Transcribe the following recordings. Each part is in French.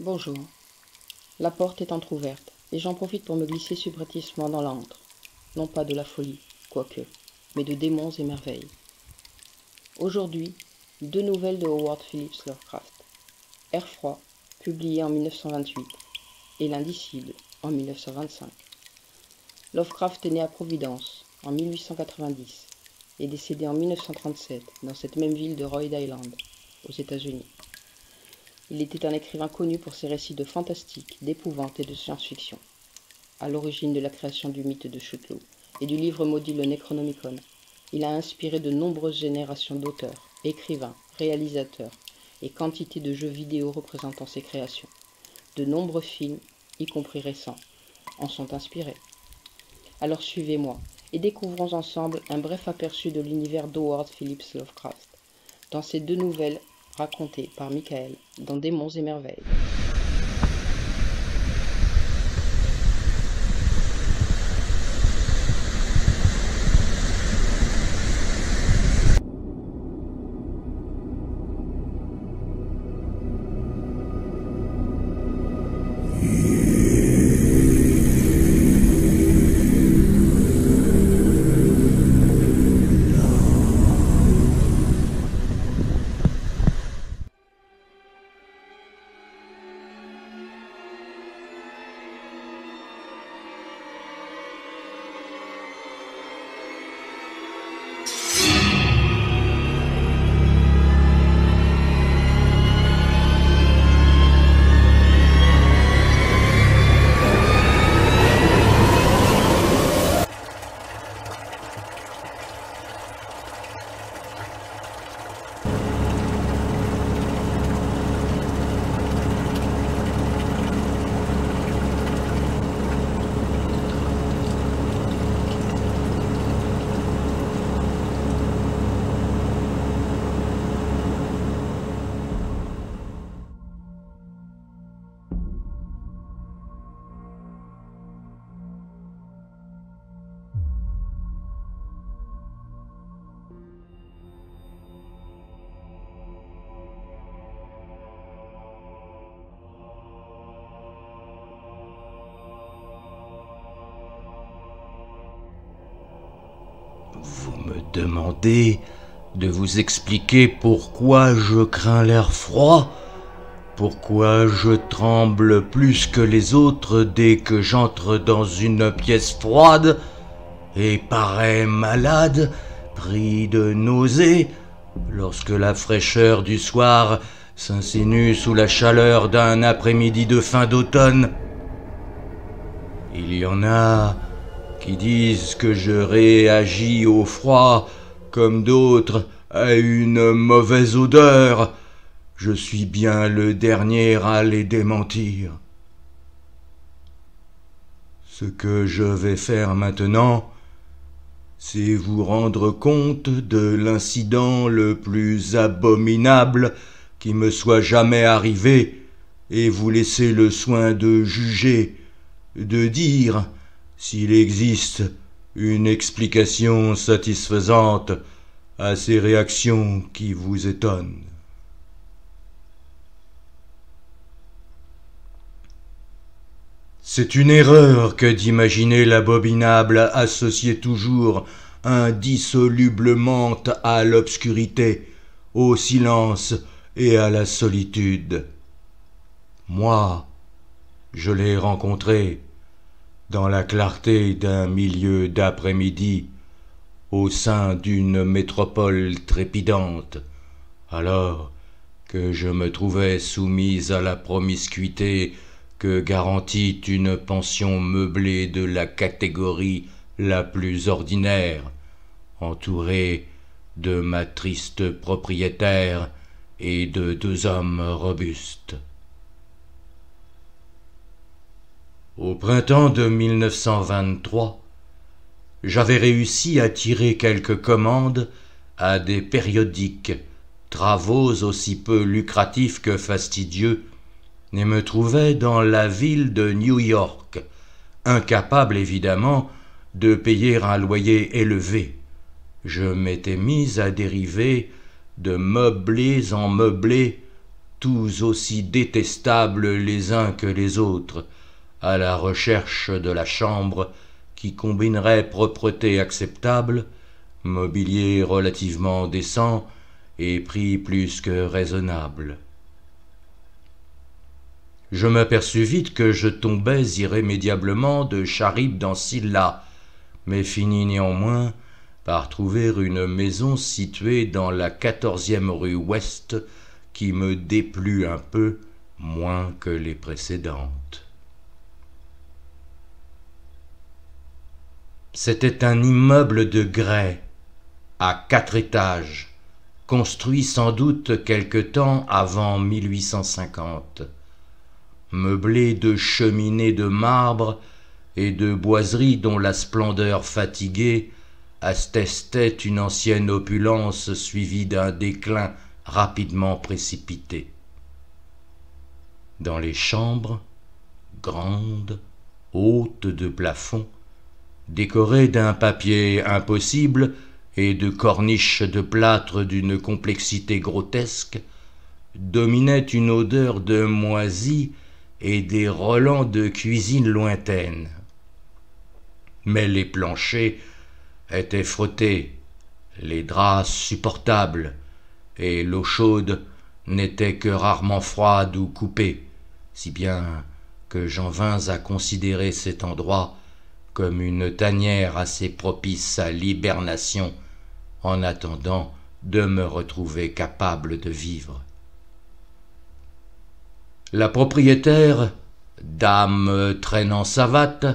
Bonjour. La porte est entr'ouverte, et j'en profite pour me glisser subrepticement dans l'antre. Non pas de la folie, quoique, mais de démons et merveilles. Aujourd'hui, deux nouvelles de Howard Phillips Lovecraft. Air froid, publié en 1928, et L'indicible, en 1925. Lovecraft est né à Providence, en 1890, et décédé en 1937, dans cette même ville de Rhode Island, aux États-Unis. Il était un écrivain connu pour ses récits de fantastique, d'épouvante et de science-fiction, à l'origine de la création du mythe de Chutlow et du livre maudit le Necronomicon. Il a inspiré de nombreuses générations d'auteurs, écrivains, réalisateurs et quantité de jeux vidéo représentant ses créations. De nombreux films, y compris récents, en sont inspirés. Alors suivez-moi et découvrons ensemble un bref aperçu de l'univers d'Howard Phillips Lovecraft. Dans ces deux nouvelles, raconté par Michael dans Démons et Merveilles. me demander de vous expliquer pourquoi je crains l'air froid, pourquoi je tremble plus que les autres dès que j'entre dans une pièce froide et paraît malade, pris de nausées, lorsque la fraîcheur du soir s'insinue sous la chaleur d'un après-midi de fin d'automne. Il y en a disent que je réagis au froid comme d'autres à une mauvaise odeur, je suis bien le dernier à les démentir. Ce que je vais faire maintenant, c'est vous rendre compte de l'incident le plus abominable qui me soit jamais arrivé, et vous laisser le soin de juger, de dire s'il existe une explication satisfaisante à ces réactions qui vous étonnent. C'est une erreur que d'imaginer l'abominable associé toujours indissolublement à l'obscurité, au silence et à la solitude. Moi, je l'ai rencontré dans la clarté d'un milieu d'après-midi, au sein d'une métropole trépidante, alors que je me trouvais soumise à la promiscuité que garantit une pension meublée de la catégorie la plus ordinaire, entourée de ma triste propriétaire et de deux hommes robustes. Au printemps de 1923, j'avais réussi à tirer quelques commandes à des périodiques, travaux aussi peu lucratifs que fastidieux, et me trouvais dans la ville de New York, incapable évidemment de payer un loyer élevé. Je m'étais mis à dériver de meublés en meublés, tous aussi détestables les uns que les autres, à la recherche de la chambre qui combinerait propreté acceptable, mobilier relativement décent et prix plus que raisonnable. Je m'aperçus vite que je tombais irrémédiablement de Charib dans Silla, mais finis néanmoins par trouver une maison située dans la quatorzième rue ouest qui me déplut un peu moins que les précédentes. C'était un immeuble de grès, à quatre étages, construit sans doute quelque temps avant 1850, meublé de cheminées de marbre et de boiseries dont la splendeur fatiguée attestait une ancienne opulence suivie d'un déclin rapidement précipité. Dans les chambres, grandes, hautes de plafond, décoré d'un papier impossible et de corniches de plâtre d'une complexité grotesque, dominait une odeur de moisi et des relents de cuisine lointaine. Mais les planchers étaient frottés, les draps supportables, et l'eau chaude n'était que rarement froide ou coupée, si bien que j'en vins à considérer cet endroit comme une tanière assez propice à l'hibernation, en attendant de me retrouver capable de vivre. La propriétaire, dame traînant savate,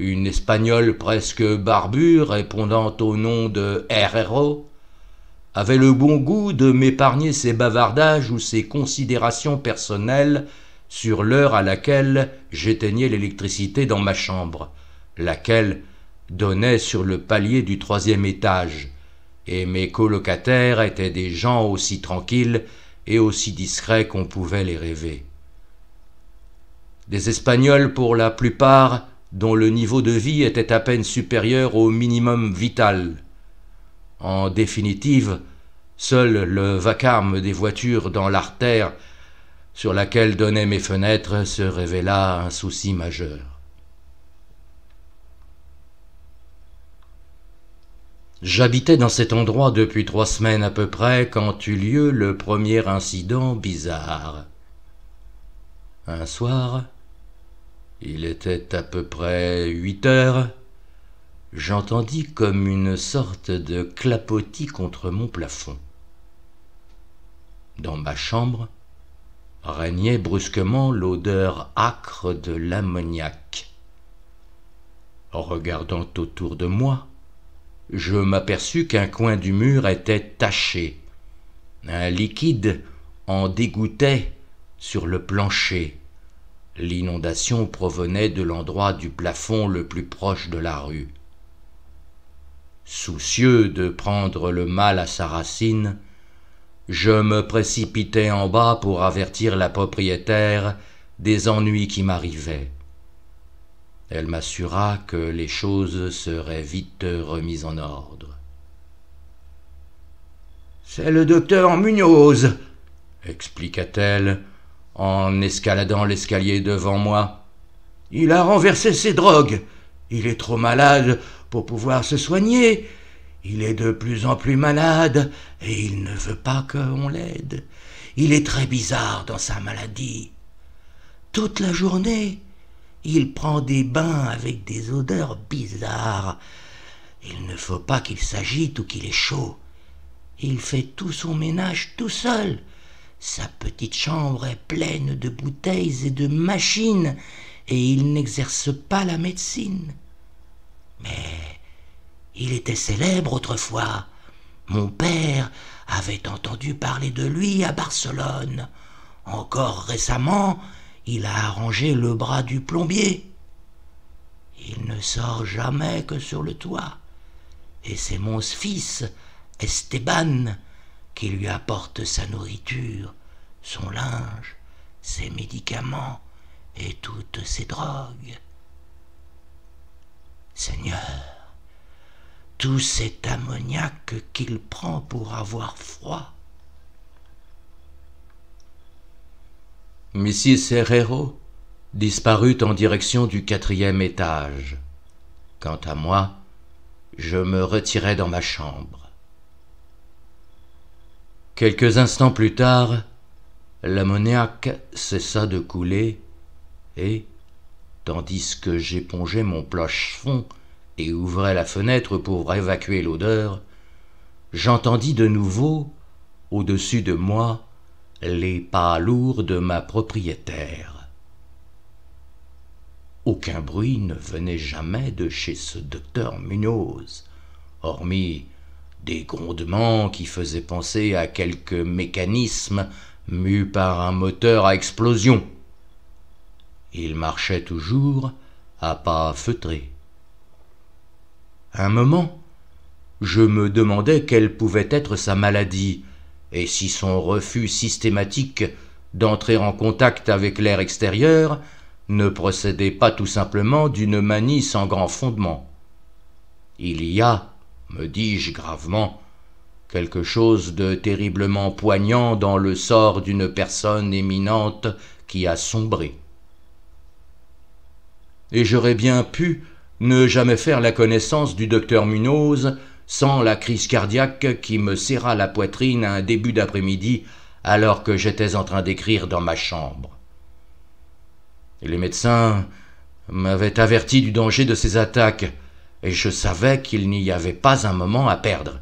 une espagnole presque barbue répondant au nom de Herrero, avait le bon goût de m'épargner ses bavardages ou ses considérations personnelles sur l'heure à laquelle j'éteignais l'électricité dans ma chambre laquelle donnait sur le palier du troisième étage, et mes colocataires étaient des gens aussi tranquilles et aussi discrets qu'on pouvait les rêver. Des Espagnols pour la plupart, dont le niveau de vie était à peine supérieur au minimum vital. En définitive, seul le vacarme des voitures dans l'artère sur laquelle donnaient mes fenêtres se révéla un souci majeur. J'habitais dans cet endroit depuis trois semaines à peu près quand eut lieu le premier incident bizarre. Un soir, il était à peu près huit heures, j'entendis comme une sorte de clapotis contre mon plafond. Dans ma chambre régnait brusquement l'odeur âcre de l'ammoniac. regardant autour de moi, je m'aperçus qu'un coin du mur était taché. Un liquide en dégoûtait sur le plancher. L'inondation provenait de l'endroit du plafond le plus proche de la rue. Soucieux de prendre le mal à sa racine, je me précipitai en bas pour avertir la propriétaire des ennuis qui m'arrivaient. Elle m'assura que les choses seraient vite remises en ordre. C'est le docteur Munoz, expliqua-t-elle en escaladant l'escalier devant moi. Il a renversé ses drogues. Il est trop malade pour pouvoir se soigner. Il est de plus en plus malade et il ne veut pas qu'on l'aide. Il est très bizarre dans sa maladie. Toute la journée, il prend des bains avec des odeurs bizarres. Il ne faut pas qu'il s'agite ou qu'il ait chaud. Il fait tout son ménage tout seul. Sa petite chambre est pleine de bouteilles et de machines, et il n'exerce pas la médecine. Mais il était célèbre autrefois. Mon père avait entendu parler de lui à Barcelone. Encore récemment, il a arrangé le bras du plombier. Il ne sort jamais que sur le toit. Et c'est mon fils, Esteban, qui lui apporte sa nourriture, son linge, ses médicaments et toutes ses drogues. Seigneur, tout cet ammoniaque qu'il prend pour avoir froid, Mrs Herrero disparut en direction du quatrième étage. Quant à moi, je me retirai dans ma chambre. Quelques instants plus tard, l'ammoniaque cessa de couler et, tandis que j'épongeais mon plage-fond et ouvrais la fenêtre pour évacuer l'odeur, j'entendis de nouveau, au-dessus de moi, les pas lourds de ma propriétaire. Aucun bruit ne venait jamais de chez ce docteur Munoz, hormis des grondements qui faisaient penser à quelque mécanisme mu par un moteur à explosion. Il marchait toujours à pas feutrés. Un moment, je me demandais quelle pouvait être sa maladie, et si son refus systématique d'entrer en contact avec l'air extérieur ne procédait pas tout simplement d'une manie sans grand fondement. Il y a, me dis-je gravement, quelque chose de terriblement poignant dans le sort d'une personne éminente qui a sombré. Et j'aurais bien pu ne jamais faire la connaissance du docteur Munoz sans la crise cardiaque qui me serra la poitrine à un début d'après-midi alors que j'étais en train d'écrire dans ma chambre. Les médecins m'avaient averti du danger de ces attaques, et je savais qu'il n'y avait pas un moment à perdre.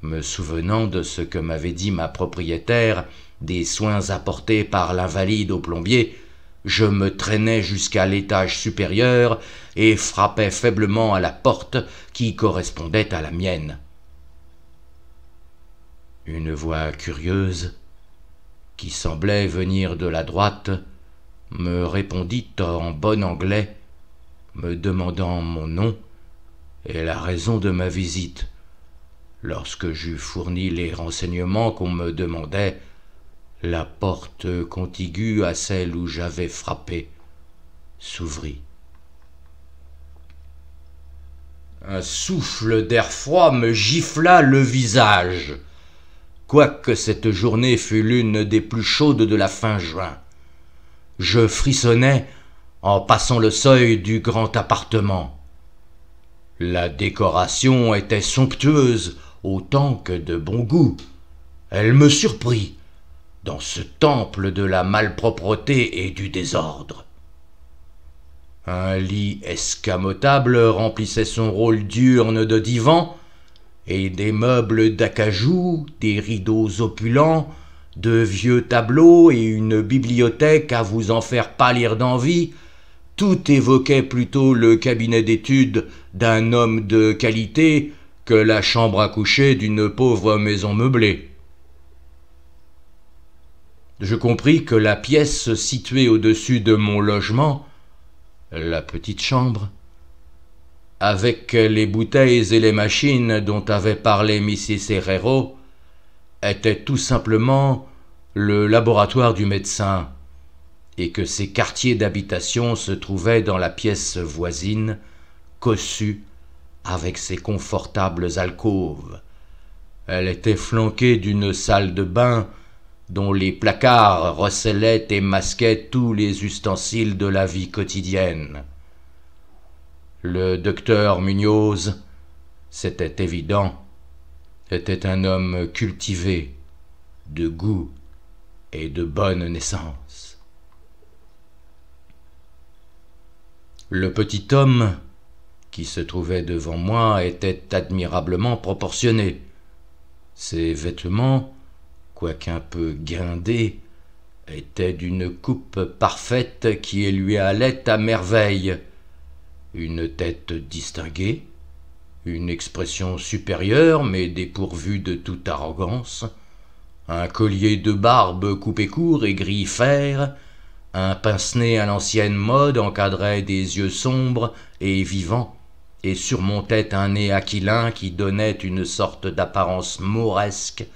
Me souvenant de ce que m'avait dit ma propriétaire des soins apportés par l'invalide au plombier, je me traînais jusqu'à l'étage supérieur et frappais faiblement à la porte qui correspondait à la mienne. Une voix curieuse, qui semblait venir de la droite, me répondit en bon anglais, me demandant mon nom et la raison de ma visite. Lorsque j'eus fourni les renseignements qu'on me demandait, la porte contiguë à celle où j'avais frappé s'ouvrit. Un souffle d'air froid me gifla le visage, quoique cette journée fût l'une des plus chaudes de la fin juin. Je frissonnais en passant le seuil du grand appartement. La décoration était somptueuse autant que de bon goût. Elle me surprit dans ce temple de la malpropreté et du désordre. Un lit escamotable remplissait son rôle d'urne de divan, et des meubles d'acajou, des rideaux opulents, de vieux tableaux et une bibliothèque à vous en faire pâlir d'envie, tout évoquait plutôt le cabinet d'études d'un homme de qualité que la chambre à coucher d'une pauvre maison meublée je compris que la pièce située au-dessus de mon logement, la petite chambre, avec les bouteilles et les machines dont avait parlé Mrs. Herrero, était tout simplement le laboratoire du médecin, et que ses quartiers d'habitation se trouvaient dans la pièce voisine, cossue, avec ses confortables alcôves. Elle était flanquée d'une salle de bain dont les placards recelaient et masquaient tous les ustensiles de la vie quotidienne. Le docteur Munoz, c'était évident, était un homme cultivé, de goût et de bonne naissance. Le petit homme qui se trouvait devant moi était admirablement proportionné. Ses vêtements, quoiqu'un peu guindé, était d'une coupe parfaite qui lui allait à merveille. Une tête distinguée, une expression supérieure mais dépourvue de toute arrogance, un collier de barbe coupé court et gris fer, un pince-nez à l'ancienne mode encadrait des yeux sombres et vivants, et surmontait un nez aquilin qui donnait une sorte d'apparence mauresque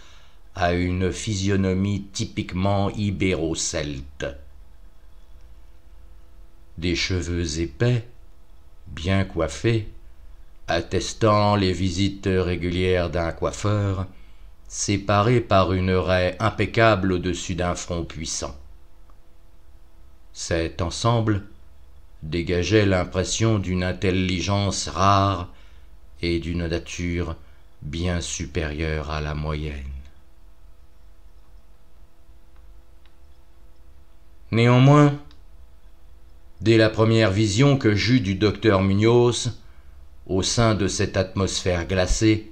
à une physionomie typiquement ibéro-celte. Des cheveux épais, bien coiffés, attestant les visites régulières d'un coiffeur, séparés par une raie impeccable au-dessus d'un front puissant. Cet ensemble dégageait l'impression d'une intelligence rare et d'une nature bien supérieure à la moyenne. Néanmoins, dès la première vision que j'eus du docteur Munoz, au sein de cette atmosphère glacée,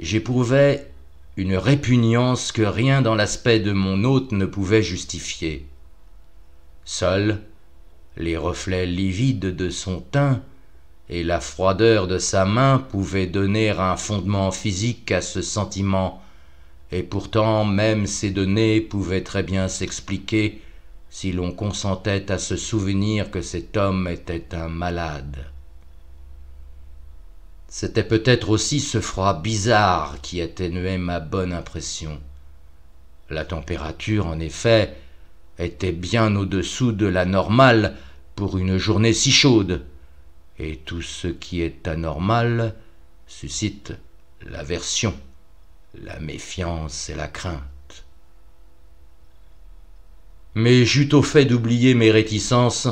j'éprouvais une répugnance que rien dans l'aspect de mon hôte ne pouvait justifier. Seuls, les reflets livides de son teint et la froideur de sa main pouvaient donner un fondement physique à ce sentiment, et pourtant même ces données pouvaient très bien s'expliquer si l'on consentait à se souvenir que cet homme était un malade. C'était peut-être aussi ce froid bizarre qui atténuait ma bonne impression. La température, en effet, était bien au-dessous de la normale pour une journée si chaude, et tout ce qui est anormal suscite l'aversion, la méfiance et la crainte mais j'eus au fait d'oublier mes réticences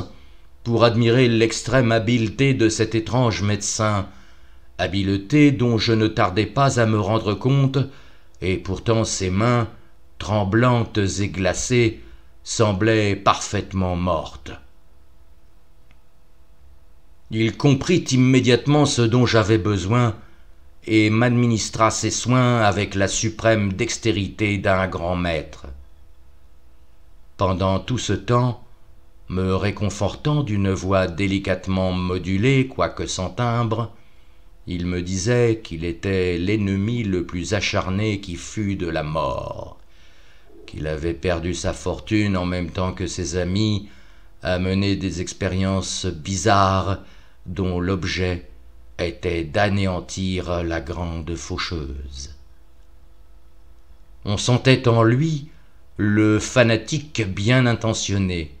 pour admirer l'extrême habileté de cet étrange médecin, habileté dont je ne tardais pas à me rendre compte, et pourtant ses mains, tremblantes et glacées, semblaient parfaitement mortes. Il comprit immédiatement ce dont j'avais besoin et m'administra ses soins avec la suprême dextérité d'un grand maître pendant tout ce temps, me réconfortant d'une voix délicatement modulée, quoique sans timbre, il me disait qu'il était l'ennemi le plus acharné qui fût de la mort, qu'il avait perdu sa fortune en même temps que ses amis, à mener des expériences bizarres dont l'objet était d'anéantir la grande faucheuse. On sentait en lui le fanatique bien intentionné.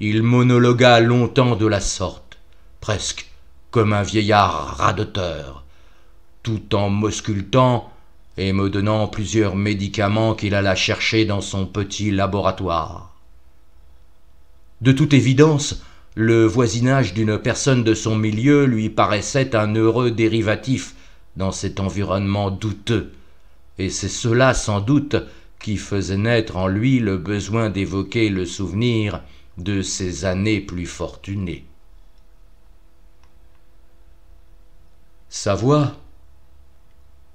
Il monologua longtemps de la sorte, presque comme un vieillard radoteur, tout en m'auscultant et me donnant plusieurs médicaments qu'il alla chercher dans son petit laboratoire. De toute évidence, le voisinage d'une personne de son milieu lui paraissait un heureux dérivatif dans cet environnement douteux, et c'est cela sans doute qui faisait naître en lui le besoin d'évoquer le souvenir de ses années plus fortunées. Sa voix,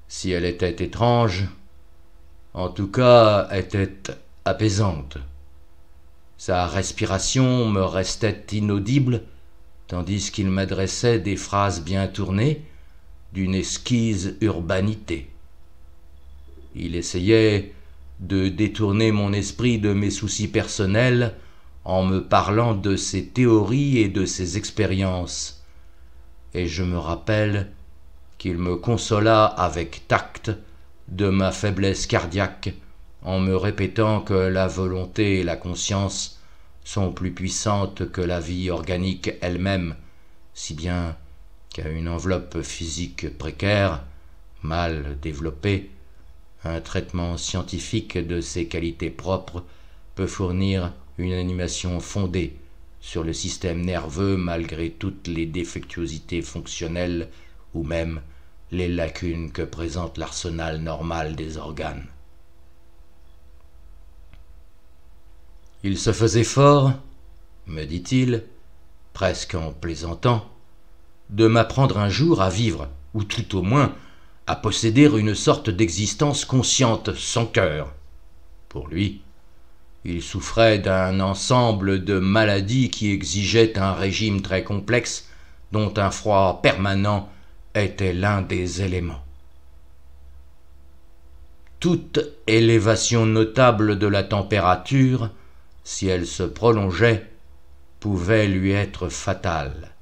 si elle était étrange, en tout cas était apaisante. Sa respiration me restait inaudible, tandis qu'il m'adressait des phrases bien tournées, d'une esquise urbanité. Il essayait de détourner mon esprit de mes soucis personnels en me parlant de ses théories et de ses expériences. Et je me rappelle qu'il me consola avec tact de ma faiblesse cardiaque en me répétant que la volonté et la conscience sont plus puissantes que la vie organique elle-même, si bien qu'à une enveloppe physique précaire, mal développée, un traitement scientifique de ses qualités propres peut fournir une animation fondée sur le système nerveux malgré toutes les défectuosités fonctionnelles ou même les lacunes que présente l'arsenal normal des organes. Il se faisait fort, me dit-il, presque en plaisantant, de m'apprendre un jour à vivre, ou tout au moins à posséder une sorte d'existence consciente, sans cœur. Pour lui, il souffrait d'un ensemble de maladies qui exigeaient un régime très complexe dont un froid permanent était l'un des éléments. Toute élévation notable de la température, si elle se prolongeait, pouvait lui être fatale.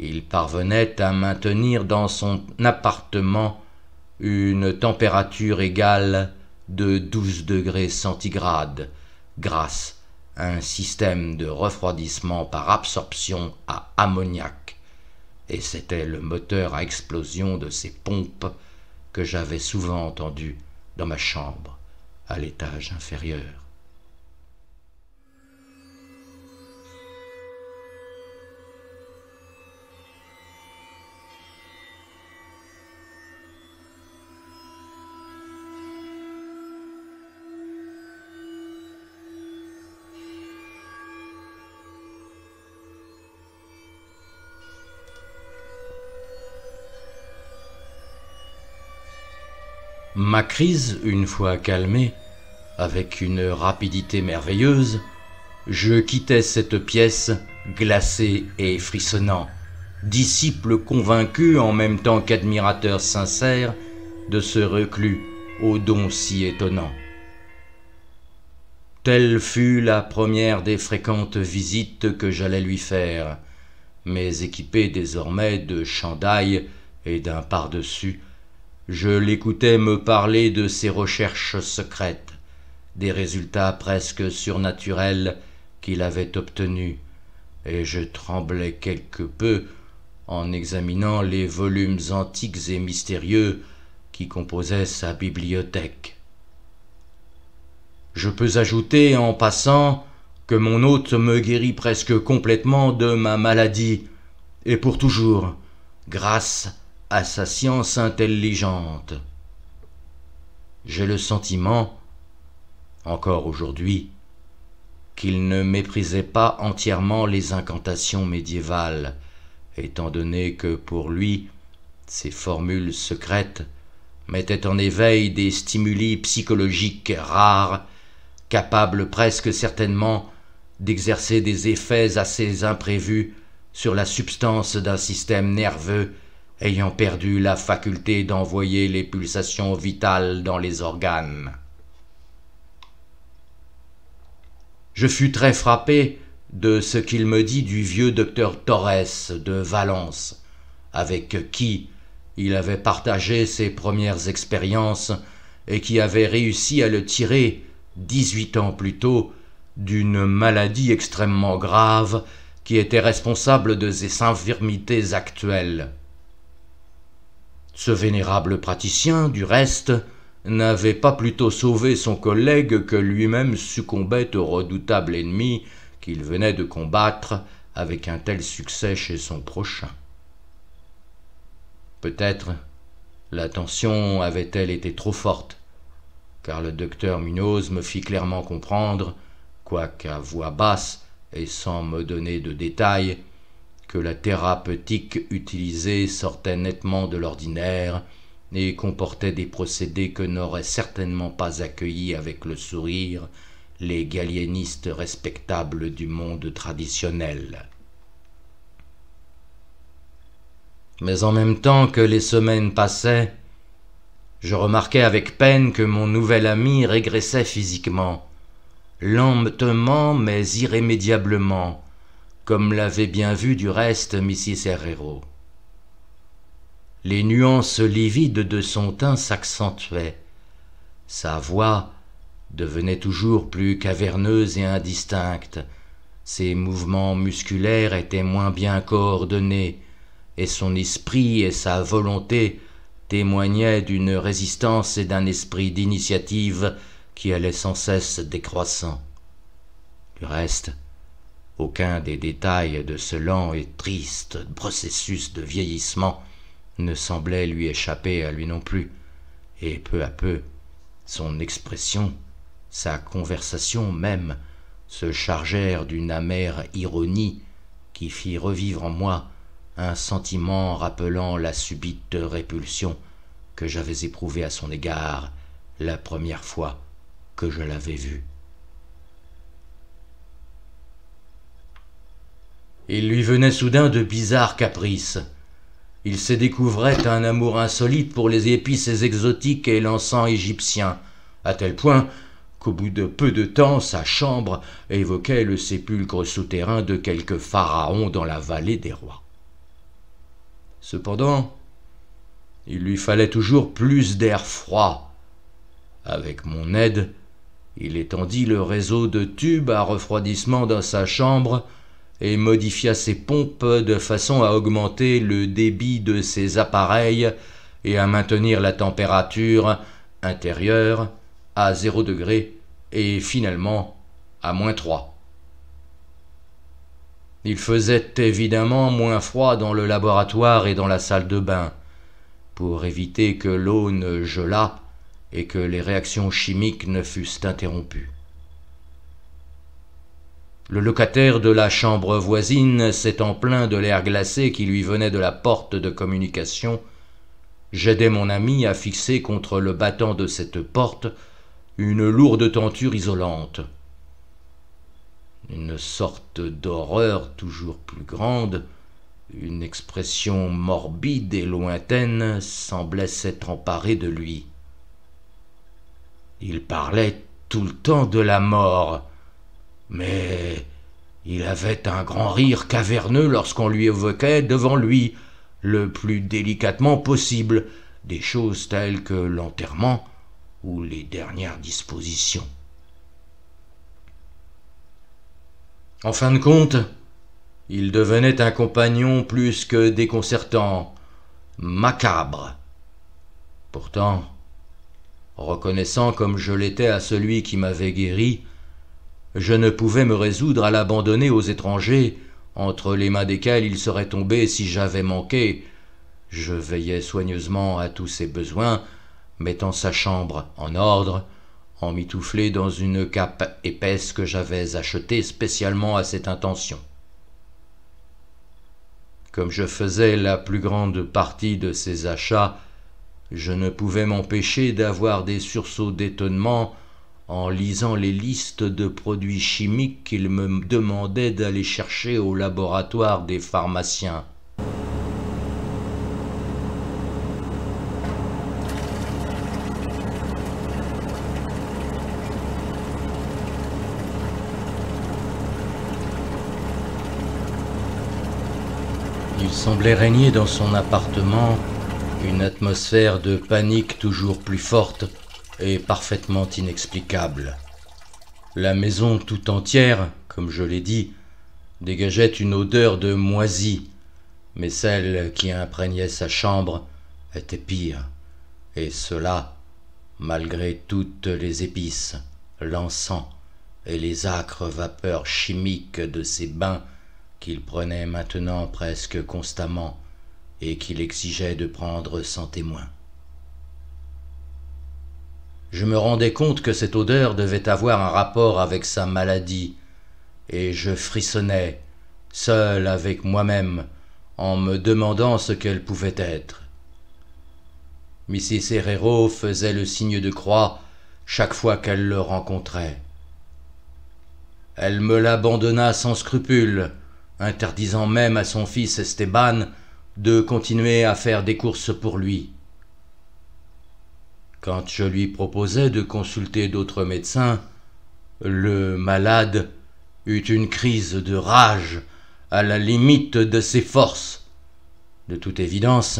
Il parvenait à maintenir dans son appartement une température égale de 12 degrés centigrades grâce à un système de refroidissement par absorption à ammoniac. Et c'était le moteur à explosion de ces pompes que j'avais souvent entendu dans ma chambre à l'étage inférieur. Ma crise, une fois calmée, avec une rapidité merveilleuse, je quittais cette pièce glacée et frissonnant, disciple convaincu en même temps qu'admirateur sincère de ce reclus aux dons si étonnants. Telle fut la première des fréquentes visites que j'allais lui faire, mais équipé désormais de chandail et d'un pardessus je l'écoutais me parler de ses recherches secrètes, des résultats presque surnaturels qu'il avait obtenus, et je tremblais quelque peu en examinant les volumes antiques et mystérieux qui composaient sa bibliothèque. Je peux ajouter en passant que mon hôte me guérit presque complètement de ma maladie, et pour toujours, grâce à sa science intelligente. J'ai le sentiment, encore aujourd'hui, qu'il ne méprisait pas entièrement les incantations médiévales, étant donné que pour lui, ces formules secrètes mettaient en éveil des stimuli psychologiques rares, capables presque certainement d'exercer des effets assez imprévus sur la substance d'un système nerveux ayant perdu la faculté d'envoyer les pulsations vitales dans les organes. Je fus très frappé de ce qu'il me dit du vieux docteur Torres de Valence, avec qui il avait partagé ses premières expériences et qui avait réussi à le tirer, dix-huit ans plus tôt, d'une maladie extrêmement grave qui était responsable de ses infirmités actuelles. Ce vénérable praticien, du reste, n'avait pas plutôt sauvé son collègue que lui-même succombait au redoutable ennemi qu'il venait de combattre avec un tel succès chez son prochain. Peut-être l'attention avait-elle été trop forte, car le docteur Munoz me fit clairement comprendre, quoique à voix basse et sans me donner de détails, que la thérapeutique utilisée sortait nettement de l'ordinaire et comportait des procédés que n'auraient certainement pas accueillis avec le sourire les galliénistes respectables du monde traditionnel. Mais en même temps que les semaines passaient, je remarquais avec peine que mon nouvel ami régressait physiquement, lentement mais irrémédiablement, comme l'avait bien vu du reste Mrs. Herrero. Les nuances livides de son teint s'accentuaient. Sa voix devenait toujours plus caverneuse et indistincte. Ses mouvements musculaires étaient moins bien coordonnés, et son esprit et sa volonté témoignaient d'une résistance et d'un esprit d'initiative qui allait sans cesse décroissant. Du reste, aucun des détails de ce lent et triste processus de vieillissement ne semblait lui échapper à lui non plus, et peu à peu, son expression, sa conversation même, se chargèrent d'une amère ironie qui fit revivre en moi un sentiment rappelant la subite répulsion que j'avais éprouvée à son égard la première fois que je l'avais vue. il lui venait soudain de bizarres caprices. Il se découvrait un amour insolite pour les épices exotiques et l'encens égyptien, à tel point qu'au bout de peu de temps sa chambre évoquait le sépulcre souterrain de quelque pharaon dans la vallée des rois. Cependant, il lui fallait toujours plus d'air froid. Avec mon aide, il étendit le réseau de tubes à refroidissement dans sa chambre, et modifia ses pompes de façon à augmenter le débit de ses appareils et à maintenir la température intérieure à 0 degré et finalement à moins 3. Il faisait évidemment moins froid dans le laboratoire et dans la salle de bain. Pour éviter que l'eau ne gelât et que les réactions chimiques ne fussent interrompues. Le locataire de la chambre voisine s'étant plein de l'air glacé qui lui venait de la porte de communication, j'aidai mon ami à fixer contre le battant de cette porte une lourde tenture isolante. Une sorte d'horreur toujours plus grande, une expression morbide et lointaine semblait s'être emparée de lui. Il parlait tout le temps de la mort, mais il avait un grand rire caverneux lorsqu'on lui évoquait devant lui, le plus délicatement possible, des choses telles que l'enterrement ou les dernières dispositions. En fin de compte, il devenait un compagnon plus que déconcertant, macabre. Pourtant, reconnaissant comme je l'étais à celui qui m'avait guéri, je ne pouvais me résoudre à l'abandonner aux étrangers, entre les mains desquels il serait tombé si j'avais manqué. Je veillais soigneusement à tous ses besoins, mettant sa chambre en ordre, en mitouflé dans une cape épaisse que j'avais achetée spécialement à cette intention. Comme je faisais la plus grande partie de ces achats, je ne pouvais m'empêcher d'avoir des sursauts d'étonnement en lisant les listes de produits chimiques qu'il me demandait d'aller chercher au laboratoire des pharmaciens. Il semblait régner dans son appartement une atmosphère de panique toujours plus forte et parfaitement inexplicable. La maison tout entière, comme je l'ai dit, dégageait une odeur de moisie, mais celle qui imprégnait sa chambre était pire, et cela malgré toutes les épices, l'encens et les âcres vapeurs chimiques de ses bains qu'il prenait maintenant presque constamment et qu'il exigeait de prendre sans témoin. Je me rendais compte que cette odeur devait avoir un rapport avec sa maladie, et je frissonnais, seul avec moi-même, en me demandant ce qu'elle pouvait être. Mrs. Herrero faisait le signe de croix chaque fois qu'elle le rencontrait. Elle me l'abandonna sans scrupule, interdisant même à son fils Esteban de continuer à faire des courses pour lui. Quand je lui proposais de consulter d'autres médecins, le malade eut une crise de rage à la limite de ses forces. De toute évidence,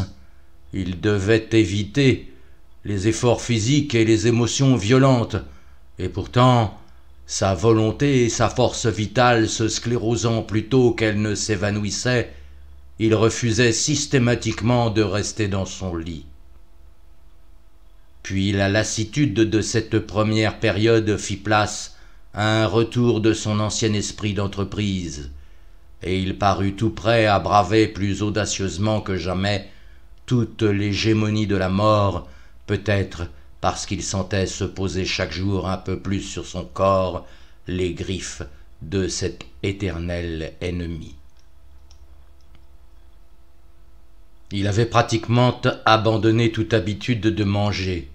il devait éviter les efforts physiques et les émotions violentes, et pourtant sa volonté et sa force vitale se sclérosant plutôt qu'elle ne s'évanouissait, il refusait systématiquement de rester dans son lit. Puis la lassitude de cette première période fit place à un retour de son ancien esprit d'entreprise, et il parut tout prêt à braver plus audacieusement que jamais toutes les l'hégémonie de la mort, peut-être parce qu'il sentait se poser chaque jour un peu plus sur son corps les griffes de cet éternel ennemi. Il avait pratiquement abandonné toute habitude de manger,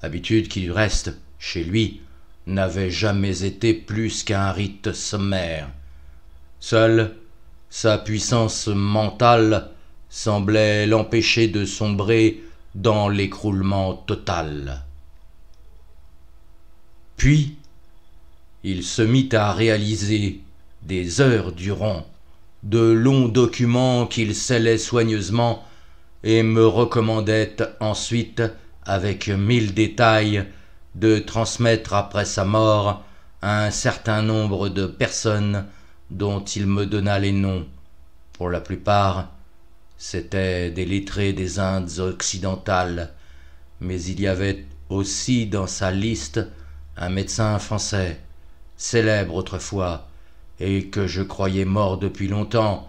habitude qui, du reste, chez lui, n'avait jamais été plus qu'un rite sommaire. Seule, sa puissance mentale semblait l'empêcher de sombrer dans l'écroulement total. Puis, il se mit à réaliser, des heures durant, de longs documents qu'il scellait soigneusement et me recommandait ensuite, avec mille détails, de transmettre après sa mort un certain nombre de personnes dont il me donna les noms. Pour la plupart, c'étaient des lettrés des Indes occidentales, mais il y avait aussi dans sa liste un médecin français, célèbre autrefois, et que je croyais mort depuis longtemps,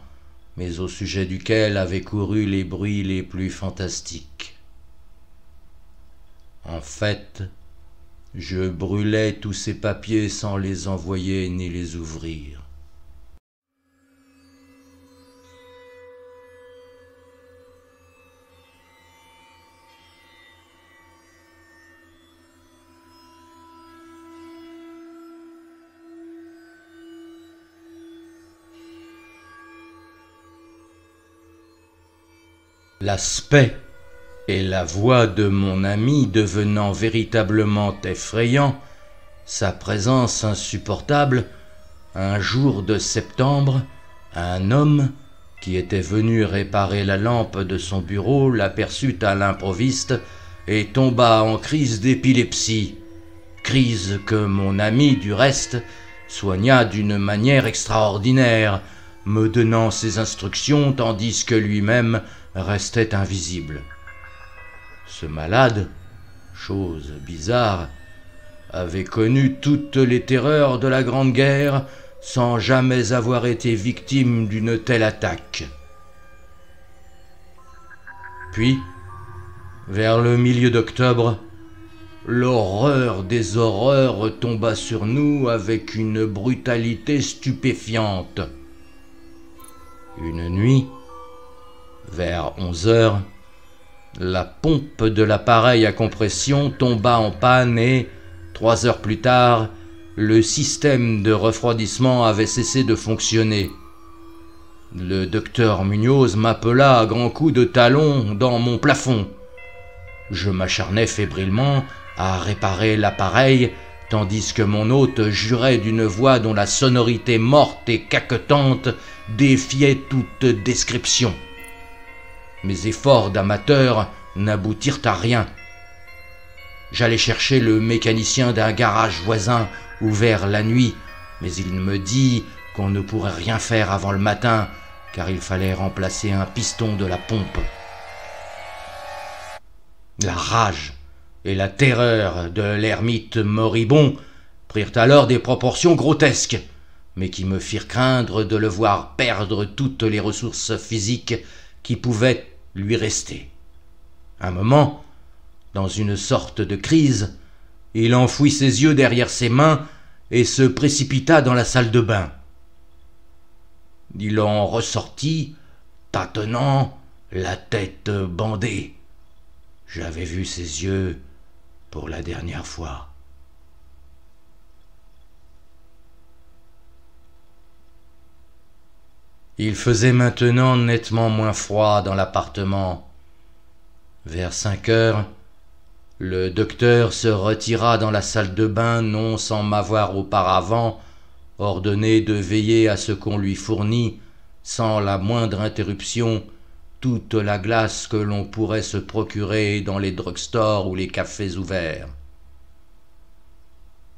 mais au sujet duquel avaient couru les bruits les plus fantastiques. En fait, je brûlais tous ces papiers sans les envoyer ni les ouvrir. l'aspect et la voix de mon ami devenant véritablement effrayants, sa présence insupportable, un jour de septembre, un homme, qui était venu réparer la lampe de son bureau, l'aperçut à l'improviste et tomba en crise d'épilepsie, crise que mon ami, du reste, soigna d'une manière extraordinaire, me donnant ses instructions tandis que lui-même restait invisible. Ce malade, chose bizarre, avait connu toutes les terreurs de la Grande Guerre sans jamais avoir été victime d'une telle attaque. Puis, vers le milieu d'octobre, l'horreur des horreurs tomba sur nous avec une brutalité stupéfiante. Une nuit, vers 11 heures, la pompe de l'appareil à compression tomba en panne et, trois heures plus tard, le système de refroidissement avait cessé de fonctionner. Le docteur Munoz m'appela à grands coups de talon dans mon plafond. Je m'acharnais fébrilement à réparer l'appareil, tandis que mon hôte jurait d'une voix dont la sonorité morte et caquetante défiait toute description. Mes efforts d'amateur n'aboutirent à rien. J'allais chercher le mécanicien d'un garage voisin ouvert la nuit, mais il me dit qu'on ne pourrait rien faire avant le matin, car il fallait remplacer un piston de la pompe. La rage et la terreur de l'ermite moribond prirent alors des proportions grotesques, mais qui me firent craindre de le voir perdre toutes les ressources physiques qui pouvaient lui restait. Un moment, dans une sorte de crise, il enfouit ses yeux derrière ses mains et se précipita dans la salle de bain. Il en ressortit, tâtonnant, la tête bandée. J'avais vu ses yeux pour la dernière fois. Il faisait maintenant nettement moins froid dans l'appartement. Vers cinq heures, le docteur se retira dans la salle de bain non sans m'avoir auparavant ordonné de veiller à ce qu'on lui fournît, sans la moindre interruption, toute la glace que l'on pourrait se procurer dans les drugstores ou les cafés ouverts.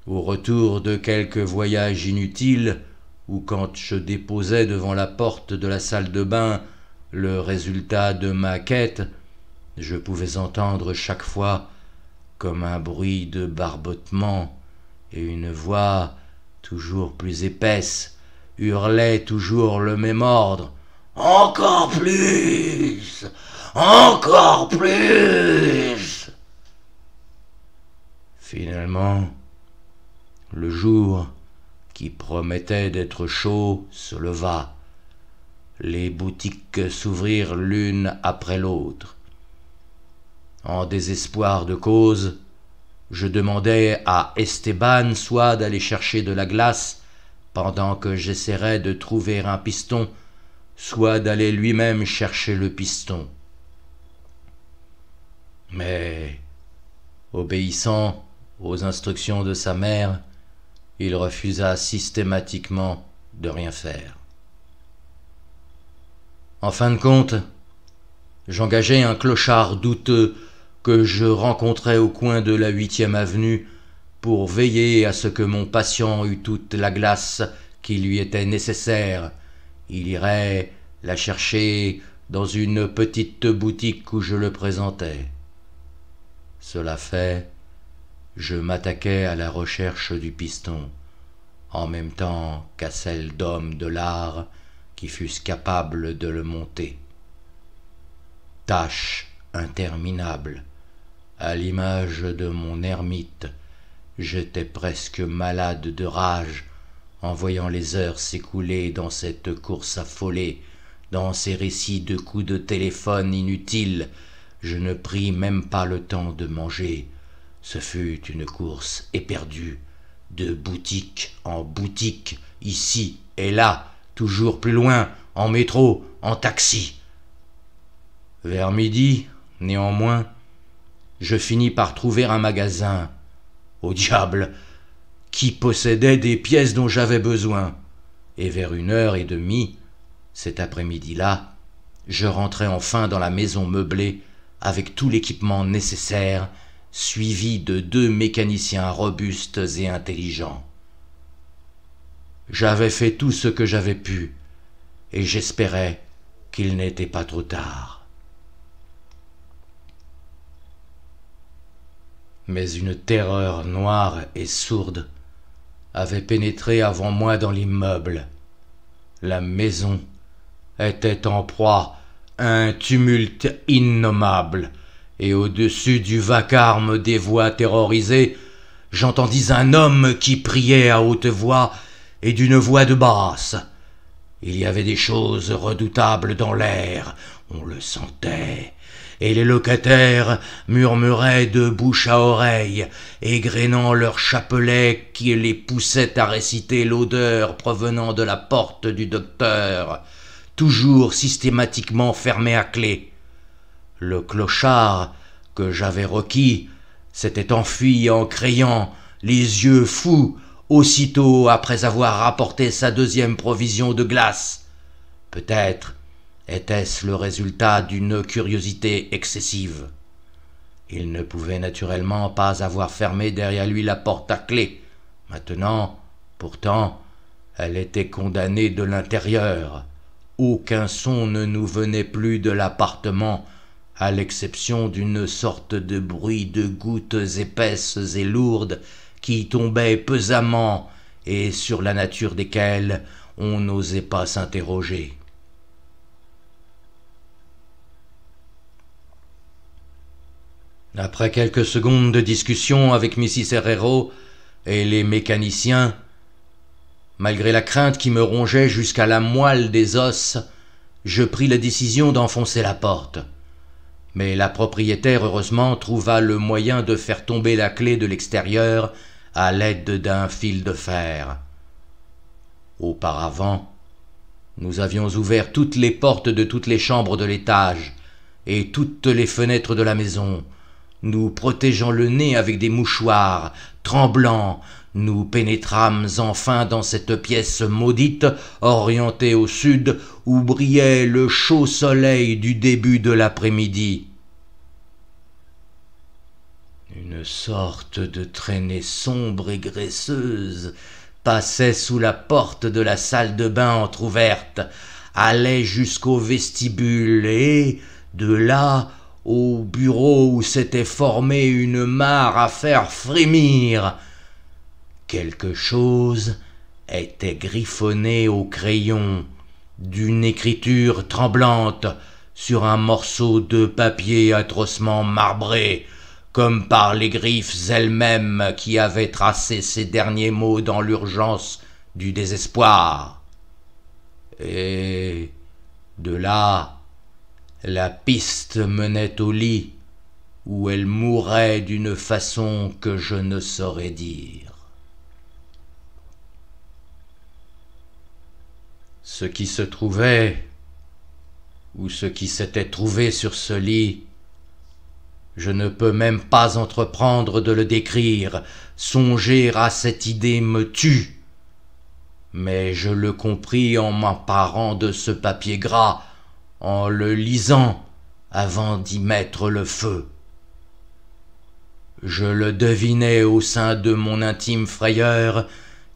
Au retour de quelques voyages inutiles, ou quand je déposais devant la porte de la salle de bain le résultat de ma quête, je pouvais entendre chaque fois comme un bruit de barbotement et une voix toujours plus épaisse hurlait toujours le même ordre. Encore plus Encore plus Finalement, le jour qui promettait d'être chaud, se leva. Les boutiques s'ouvrirent l'une après l'autre. En désespoir de cause, je demandai à Esteban soit d'aller chercher de la glace pendant que j'essaierais de trouver un piston, soit d'aller lui-même chercher le piston. Mais, obéissant aux instructions de sa mère, il refusa systématiquement de rien faire. En fin de compte, j'engageai un clochard douteux que je rencontrais au coin de la huitième avenue pour veiller à ce que mon patient eût toute la glace qui lui était nécessaire. Il irait la chercher dans une petite boutique où je le présentais. Cela fait, je m'attaquais à la recherche du piston, en même temps qu'à celle d'hommes de l'art qui fussent capables de le monter. Tâche interminable, à l'image de mon ermite, j'étais presque malade de rage en voyant les heures s'écouler dans cette course affolée, dans ces récits de coups de téléphone inutiles, je ne pris même pas le temps de manger, ce fut une course éperdue, de boutique en boutique, ici et là, toujours plus loin, en métro, en taxi. Vers midi, néanmoins, je finis par trouver un magasin. Au diable qui possédait des pièces dont j'avais besoin. Et vers une heure et demie, cet après-midi-là, je rentrais enfin dans la maison meublée avec tout l'équipement nécessaire suivi de deux mécaniciens robustes et intelligents. J'avais fait tout ce que j'avais pu, et j'espérais qu'il n'était pas trop tard. Mais une terreur noire et sourde avait pénétré avant moi dans l'immeuble. La maison était en proie à un tumulte innommable et au-dessus du vacarme des voix terrorisées, j'entendis un homme qui priait à haute voix et d'une voix de basse. Il y avait des choses redoutables dans l'air, on le sentait, et les locataires murmuraient de bouche à oreille, égrénant leurs chapelet qui les poussaient à réciter l'odeur provenant de la porte du docteur, toujours systématiquement fermée à clé. Le clochard que j'avais requis s'était enfui en criant, les yeux fous, aussitôt après avoir rapporté sa deuxième provision de glace. Peut-être était-ce le résultat d'une curiosité excessive. Il ne pouvait naturellement pas avoir fermé derrière lui la porte à clé. Maintenant, pourtant, elle était condamnée de l'intérieur. Aucun son ne nous venait plus de l'appartement à l'exception d'une sorte de bruit de gouttes épaisses et lourdes qui tombaient pesamment et sur la nature desquelles on n'osait pas s'interroger. Après quelques secondes de discussion avec Mrs. Herrero et les mécaniciens, malgré la crainte qui me rongeait jusqu'à la moelle des os, je pris la décision d'enfoncer la porte. Mais la propriétaire, heureusement, trouva le moyen de faire tomber la clé de l'extérieur à l'aide d'un fil de fer. Auparavant, nous avions ouvert toutes les portes de toutes les chambres de l'étage et toutes les fenêtres de la maison, nous protégeant le nez avec des mouchoirs, tremblants, nous pénétrâmes enfin dans cette pièce maudite, orientée au sud, où brillait le chaud soleil du début de l'après-midi. Une sorte de traînée sombre et graisseuse passait sous la porte de la salle de bain entr'ouverte, allait jusqu'au vestibule et, de là, au bureau où s'était formée une mare à faire frémir. Quelque chose était griffonné au crayon d'une écriture tremblante sur un morceau de papier atrocement marbré, comme par les griffes elles-mêmes qui avaient tracé ces derniers mots dans l'urgence du désespoir. Et de là, la piste menait au lit, où elle mourait d'une façon que je ne saurais dire. ce qui se trouvait ou ce qui s'était trouvé sur ce lit, je ne peux même pas entreprendre de le décrire, songer à cette idée me tue. Mais je le compris en m'emparant de ce papier gras, en le lisant avant d'y mettre le feu. Je le devinais au sein de mon intime frayeur,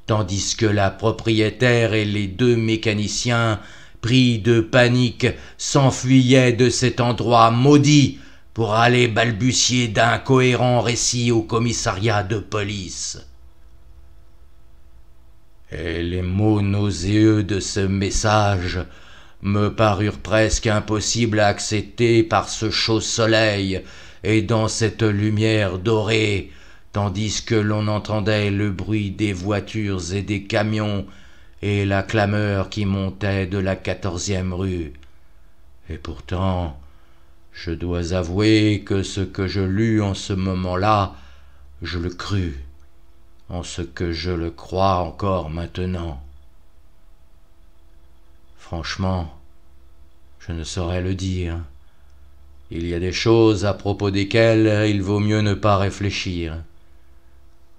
tandis que la propriétaire et les deux mécaniciens, pris de panique, s'enfuyaient de cet endroit maudit pour aller balbutier d'incohérents récits au commissariat de police. Et les mots nauséeux de ce message me parurent presque impossibles à accepter par ce chaud soleil et dans cette lumière dorée tandis que l'on entendait le bruit des voitures et des camions et la clameur qui montait de la quatorzième rue. Et pourtant, je dois avouer que ce que je lus en ce moment-là, je le crus, en ce que je le crois encore maintenant. Franchement, je ne saurais le dire. Il y a des choses à propos desquelles il vaut mieux ne pas réfléchir.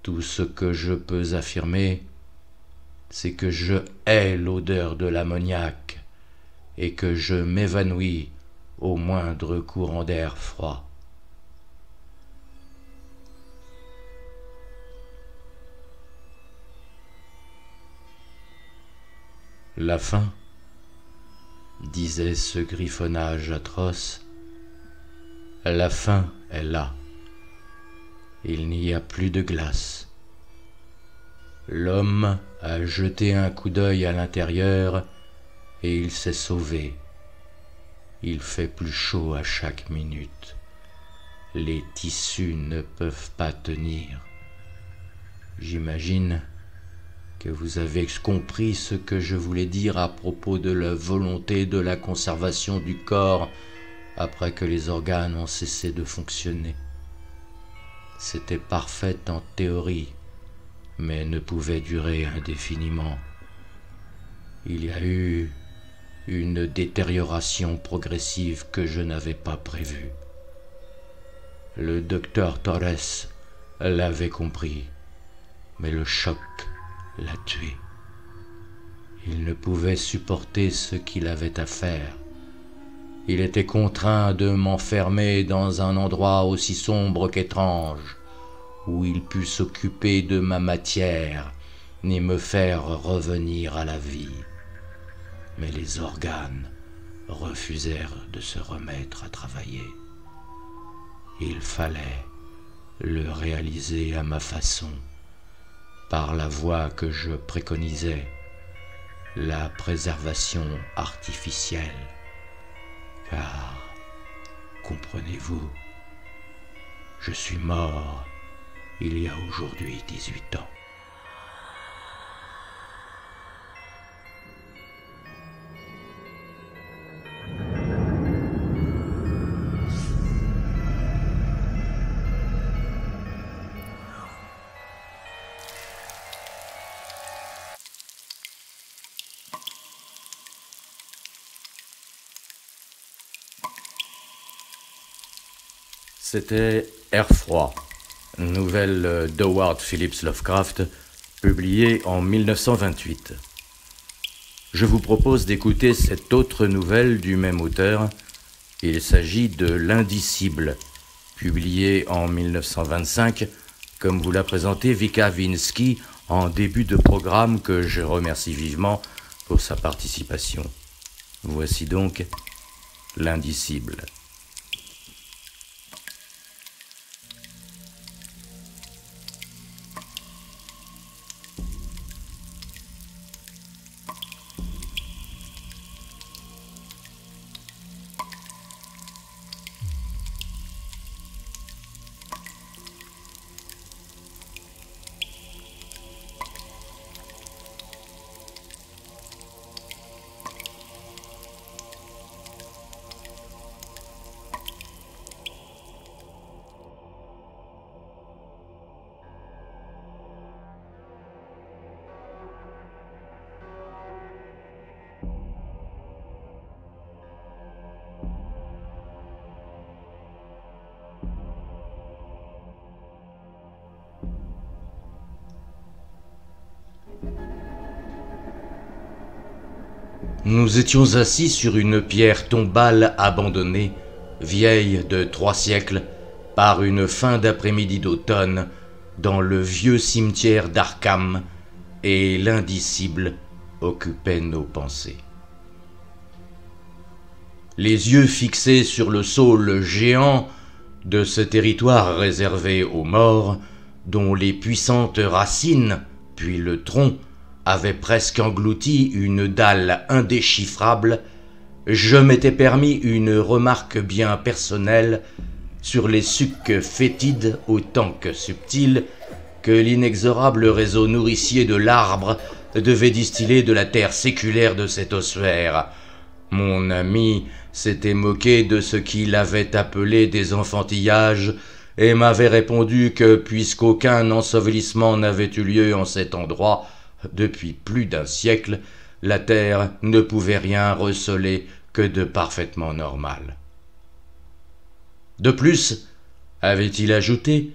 Tout ce que je peux affirmer, c'est que je hais l'odeur de l'ammoniac et que je m'évanouis au moindre courant d'air froid. La fin, disait ce griffonnage atroce, la fin est là. Il n'y a plus de glace. L'homme a jeté un coup d'œil à l'intérieur et il s'est sauvé. Il fait plus chaud à chaque minute. Les tissus ne peuvent pas tenir. J'imagine que vous avez compris ce que je voulais dire à propos de la volonté de la conservation du corps après que les organes ont cessé de fonctionner c'était parfait en théorie, mais ne pouvait durer indéfiniment. Il y a eu une détérioration progressive que je n'avais pas prévue. Le docteur Torres l'avait compris, mais le choc l'a tué. Il ne pouvait supporter ce qu'il avait à faire il était contraint de m'enfermer dans un endroit aussi sombre qu'étrange, où il pût s'occuper de ma matière ni me faire revenir à la vie. Mais les organes refusèrent de se remettre à travailler. Il fallait le réaliser à ma façon, par la voie que je préconisais, la préservation artificielle car, comprenez-vous, je suis mort il y a aujourd'hui 18 ans. C'était Air froid, nouvelle d'Howard Phillips Lovecraft, publiée en 1928. Je vous propose d'écouter cette autre nouvelle du même auteur. Il s'agit de L'Indicible, publiée en 1925, comme vous l'a présenté Vika Vinsky en début de programme que je remercie vivement pour sa participation. Voici donc L'Indicible. Nous étions assis sur une pierre tombale abandonnée, vieille de trois siècles, par une fin d'après-midi d'automne, dans le vieux cimetière d'Arkham, et l'indicible occupait nos pensées. Les yeux fixés sur le saule géant de ce territoire réservé aux morts, dont les puissantes racines, puis le tronc, avait presque englouti une dalle indéchiffrable, je m'étais permis une remarque bien personnelle sur les sucs fétides autant que subtils que l'inexorable réseau nourricier de l'arbre devait distiller de la terre séculaire de cette osphère. Mon ami s'était moqué de ce qu'il avait appelé des enfantillages et m'avait répondu que puisqu'aucun ensevelissement n'avait eu lieu en cet endroit, depuis plus d'un siècle, la Terre ne pouvait rien receler que de parfaitement normal. De plus, avait-il ajouté,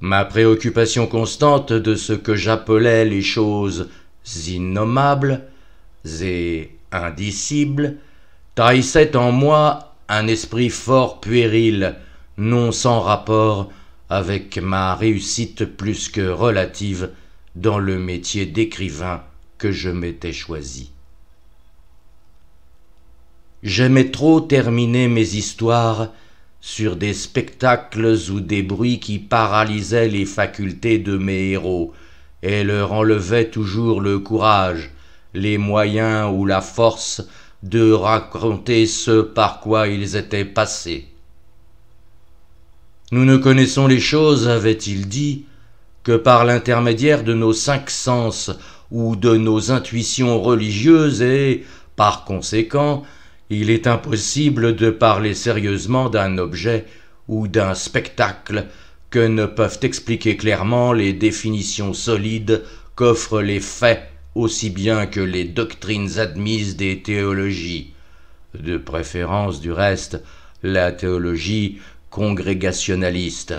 ma préoccupation constante de ce que j'appelais les choses innommables et indicibles trahissait en moi un esprit fort puéril, non sans rapport avec ma réussite plus que relative dans le métier d'écrivain que je m'étais choisi. J'aimais trop terminer mes histoires sur des spectacles ou des bruits qui paralysaient les facultés de mes héros et leur enlevaient toujours le courage, les moyens ou la force de raconter ce par quoi ils étaient passés. Nous ne connaissons les choses, avait-il dit, que par l'intermédiaire de nos cinq sens ou de nos intuitions religieuses et, par conséquent, il est impossible de parler sérieusement d'un objet ou d'un spectacle que ne peuvent expliquer clairement les définitions solides qu'offrent les faits aussi bien que les doctrines admises des théologies, de préférence du reste la théologie congrégationaliste,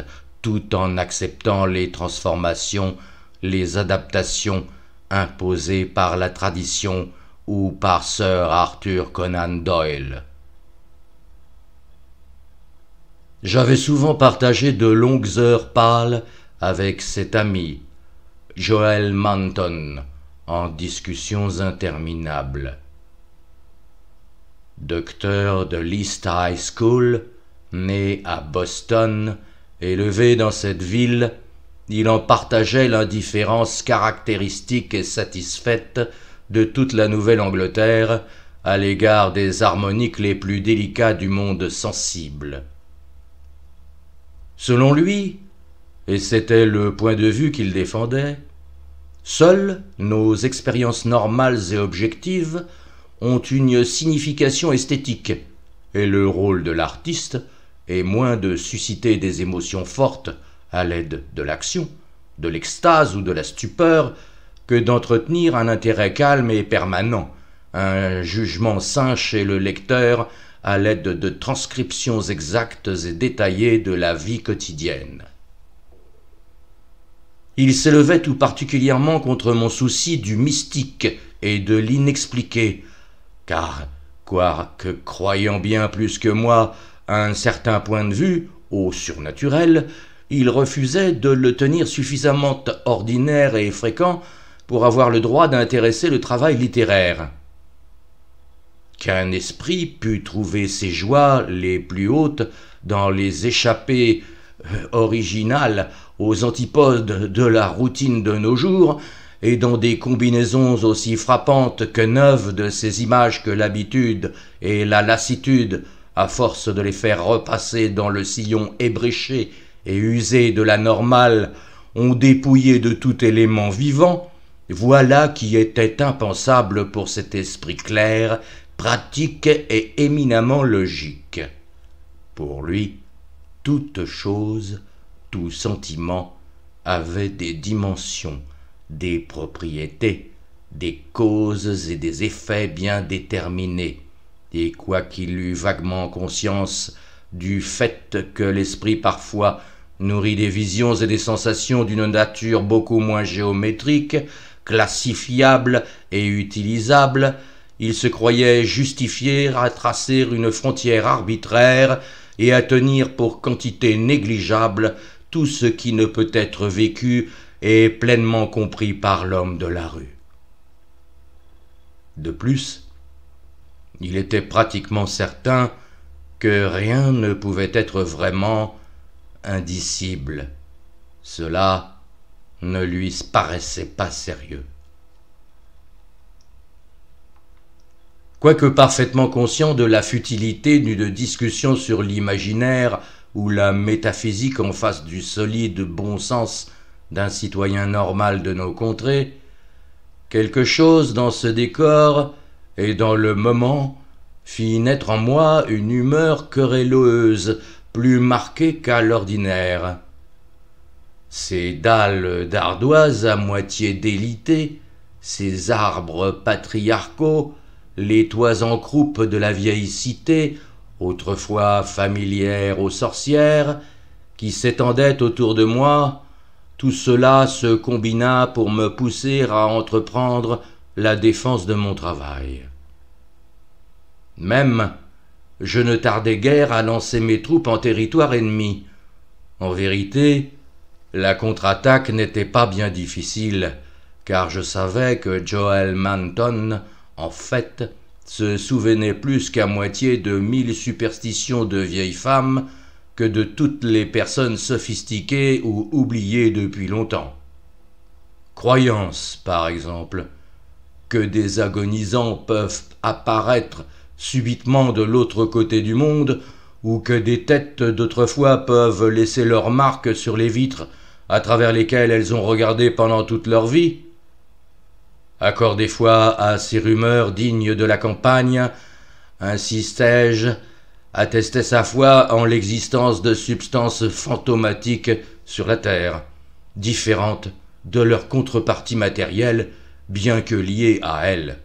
tout en acceptant les transformations, les adaptations imposées par la tradition ou par Sir Arthur Conan Doyle. J'avais souvent partagé de longues heures pâles avec cet ami, Joel Manton, en discussions interminables. Docteur de l'East High School, né à Boston, Élevé dans cette ville, il en partageait l'indifférence caractéristique et satisfaite de toute la Nouvelle-Angleterre à l'égard des harmoniques les plus délicats du monde sensible. Selon lui, et c'était le point de vue qu'il défendait, seules nos expériences normales et objectives ont une signification esthétique, et le rôle de l'artiste et moins de susciter des émotions fortes à l'aide de l'action, de l'extase ou de la stupeur, que d'entretenir un intérêt calme et permanent, un jugement sain chez le lecteur à l'aide de transcriptions exactes et détaillées de la vie quotidienne. Il s'élevait tout particulièrement contre mon souci du mystique et de l'inexpliqué, car, quoique croyant bien plus que moi un certain point de vue, au surnaturel, il refusait de le tenir suffisamment ordinaire et fréquent pour avoir le droit d'intéresser le travail littéraire. Qu'un esprit pût trouver ses joies les plus hautes dans les échappées euh, originales aux antipodes de la routine de nos jours, et dans des combinaisons aussi frappantes que neuves de ces images que l'habitude et la lassitude à force de les faire repasser dans le sillon ébréché et usé de la normale, ont dépouillé de tout élément vivant, voilà qui était impensable pour cet esprit clair, pratique et éminemment logique. Pour lui, toute chose, tout sentiment avait des dimensions, des propriétés, des causes et des effets bien déterminés et quoiqu'il eût vaguement conscience du fait que l'esprit parfois nourrit des visions et des sensations d'une nature beaucoup moins géométrique, classifiable et utilisable, il se croyait justifié à tracer une frontière arbitraire et à tenir pour quantité négligeable tout ce qui ne peut être vécu et pleinement compris par l'homme de la rue. De plus, il était pratiquement certain que rien ne pouvait être vraiment indicible. Cela ne lui paraissait pas sérieux. Quoique parfaitement conscient de la futilité d'une discussion sur l'imaginaire ou la métaphysique en face du solide bon sens d'un citoyen normal de nos contrées, quelque chose dans ce décor et dans le moment fit naître en moi une humeur querelleuse, plus marquée qu'à l'ordinaire. Ces dalles d'ardoise à moitié délitées, ces arbres patriarcaux, les toits en croupe de la vieille cité, autrefois familière aux sorcières, qui s'étendaient autour de moi, tout cela se combina pour me pousser à entreprendre la défense de mon travail. Même, je ne tardais guère à lancer mes troupes en territoire ennemi. En vérité, la contre-attaque n'était pas bien difficile, car je savais que Joel Manton, en fait, se souvenait plus qu'à moitié de mille superstitions de vieilles femmes que de toutes les personnes sophistiquées ou oubliées depuis longtemps. Croyance, par exemple, que des agonisants peuvent apparaître subitement de l'autre côté du monde, ou que des têtes d'autrefois peuvent laisser leurs marques sur les vitres à travers lesquelles elles ont regardé pendant toute leur vie Accordez foi à ces rumeurs dignes de la campagne, insistais je attestait sa foi en l'existence de substances fantomatiques sur la Terre, différentes de leur contrepartie matérielles bien que lié à elle.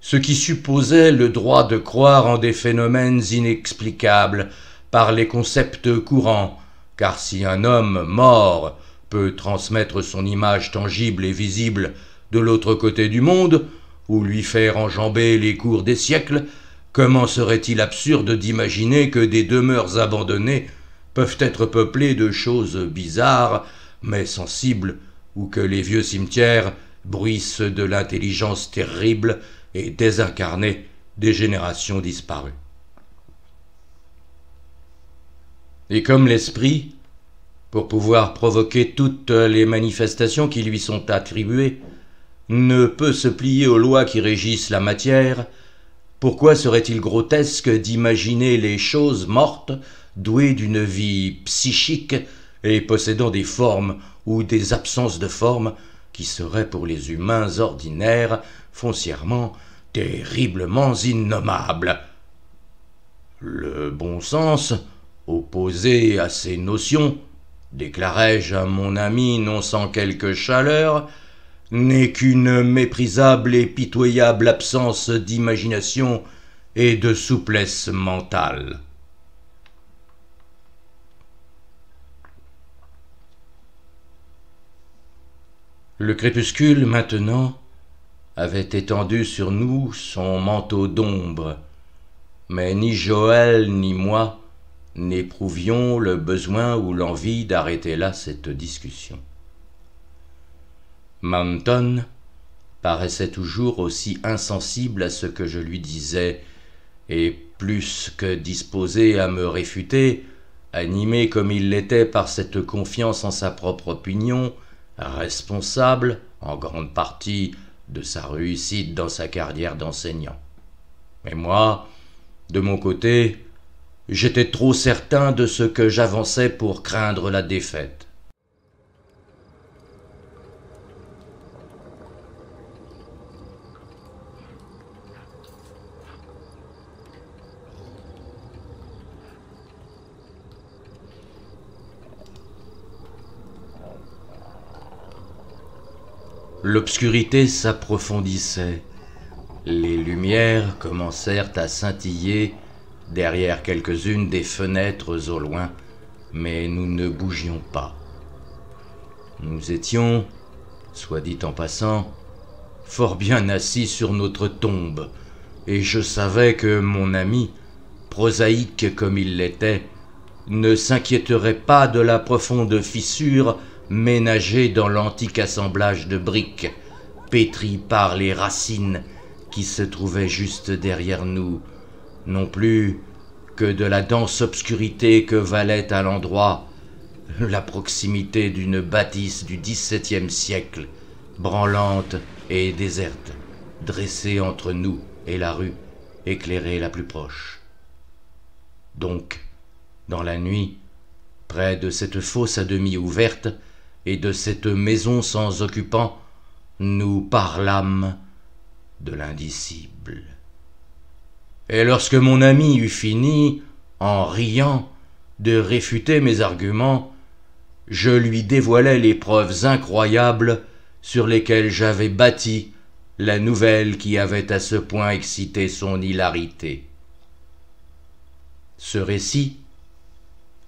Ce qui supposait le droit de croire en des phénomènes inexplicables par les concepts courants, car si un homme mort peut transmettre son image tangible et visible de l'autre côté du monde, ou lui faire enjamber les cours des siècles, comment serait-il absurde d'imaginer que des demeures abandonnées peuvent être peuplées de choses bizarres, mais sensibles ou que les vieux cimetières bruissent de l'intelligence terrible et désincarnée des générations disparues. Et comme l'esprit, pour pouvoir provoquer toutes les manifestations qui lui sont attribuées, ne peut se plier aux lois qui régissent la matière, pourquoi serait-il grotesque d'imaginer les choses mortes douées d'une vie psychique et possédant des formes ou des absences de forme qui seraient pour les humains ordinaires foncièrement terriblement innommables. Le bon sens, opposé à ces notions, déclarai-je à mon ami non sans quelque chaleur, n'est qu'une méprisable et pitoyable absence d'imagination et de souplesse mentale. Le crépuscule, maintenant, avait étendu sur nous son manteau d'ombre, mais ni Joël ni moi n'éprouvions le besoin ou l'envie d'arrêter là cette discussion. Manton paraissait toujours aussi insensible à ce que je lui disais, et plus que disposé à me réfuter, animé comme il l'était par cette confiance en sa propre opinion, responsable en grande partie de sa réussite dans sa carrière d'enseignant. Mais moi, de mon côté, j'étais trop certain de ce que j'avançais pour craindre la défaite. L'obscurité s'approfondissait. Les lumières commencèrent à scintiller derrière quelques-unes des fenêtres au loin, mais nous ne bougions pas. Nous étions, soit dit en passant, fort bien assis sur notre tombe, et je savais que mon ami, prosaïque comme il l'était, ne s'inquiéterait pas de la profonde fissure ménagé dans l'antique assemblage de briques, pétri par les racines qui se trouvaient juste derrière nous, non plus que de la dense obscurité que valait à l'endroit la proximité d'une bâtisse du XVIIe siècle, branlante et déserte, dressée entre nous et la rue éclairée la plus proche. Donc, dans la nuit, près de cette fosse à demi ouverte, et de cette maison sans occupant, nous parlâmes de l'indicible. Et lorsque mon ami eut fini, en riant, de réfuter mes arguments, je lui dévoilai les preuves incroyables sur lesquelles j'avais bâti la nouvelle qui avait à ce point excité son hilarité. Ce récit,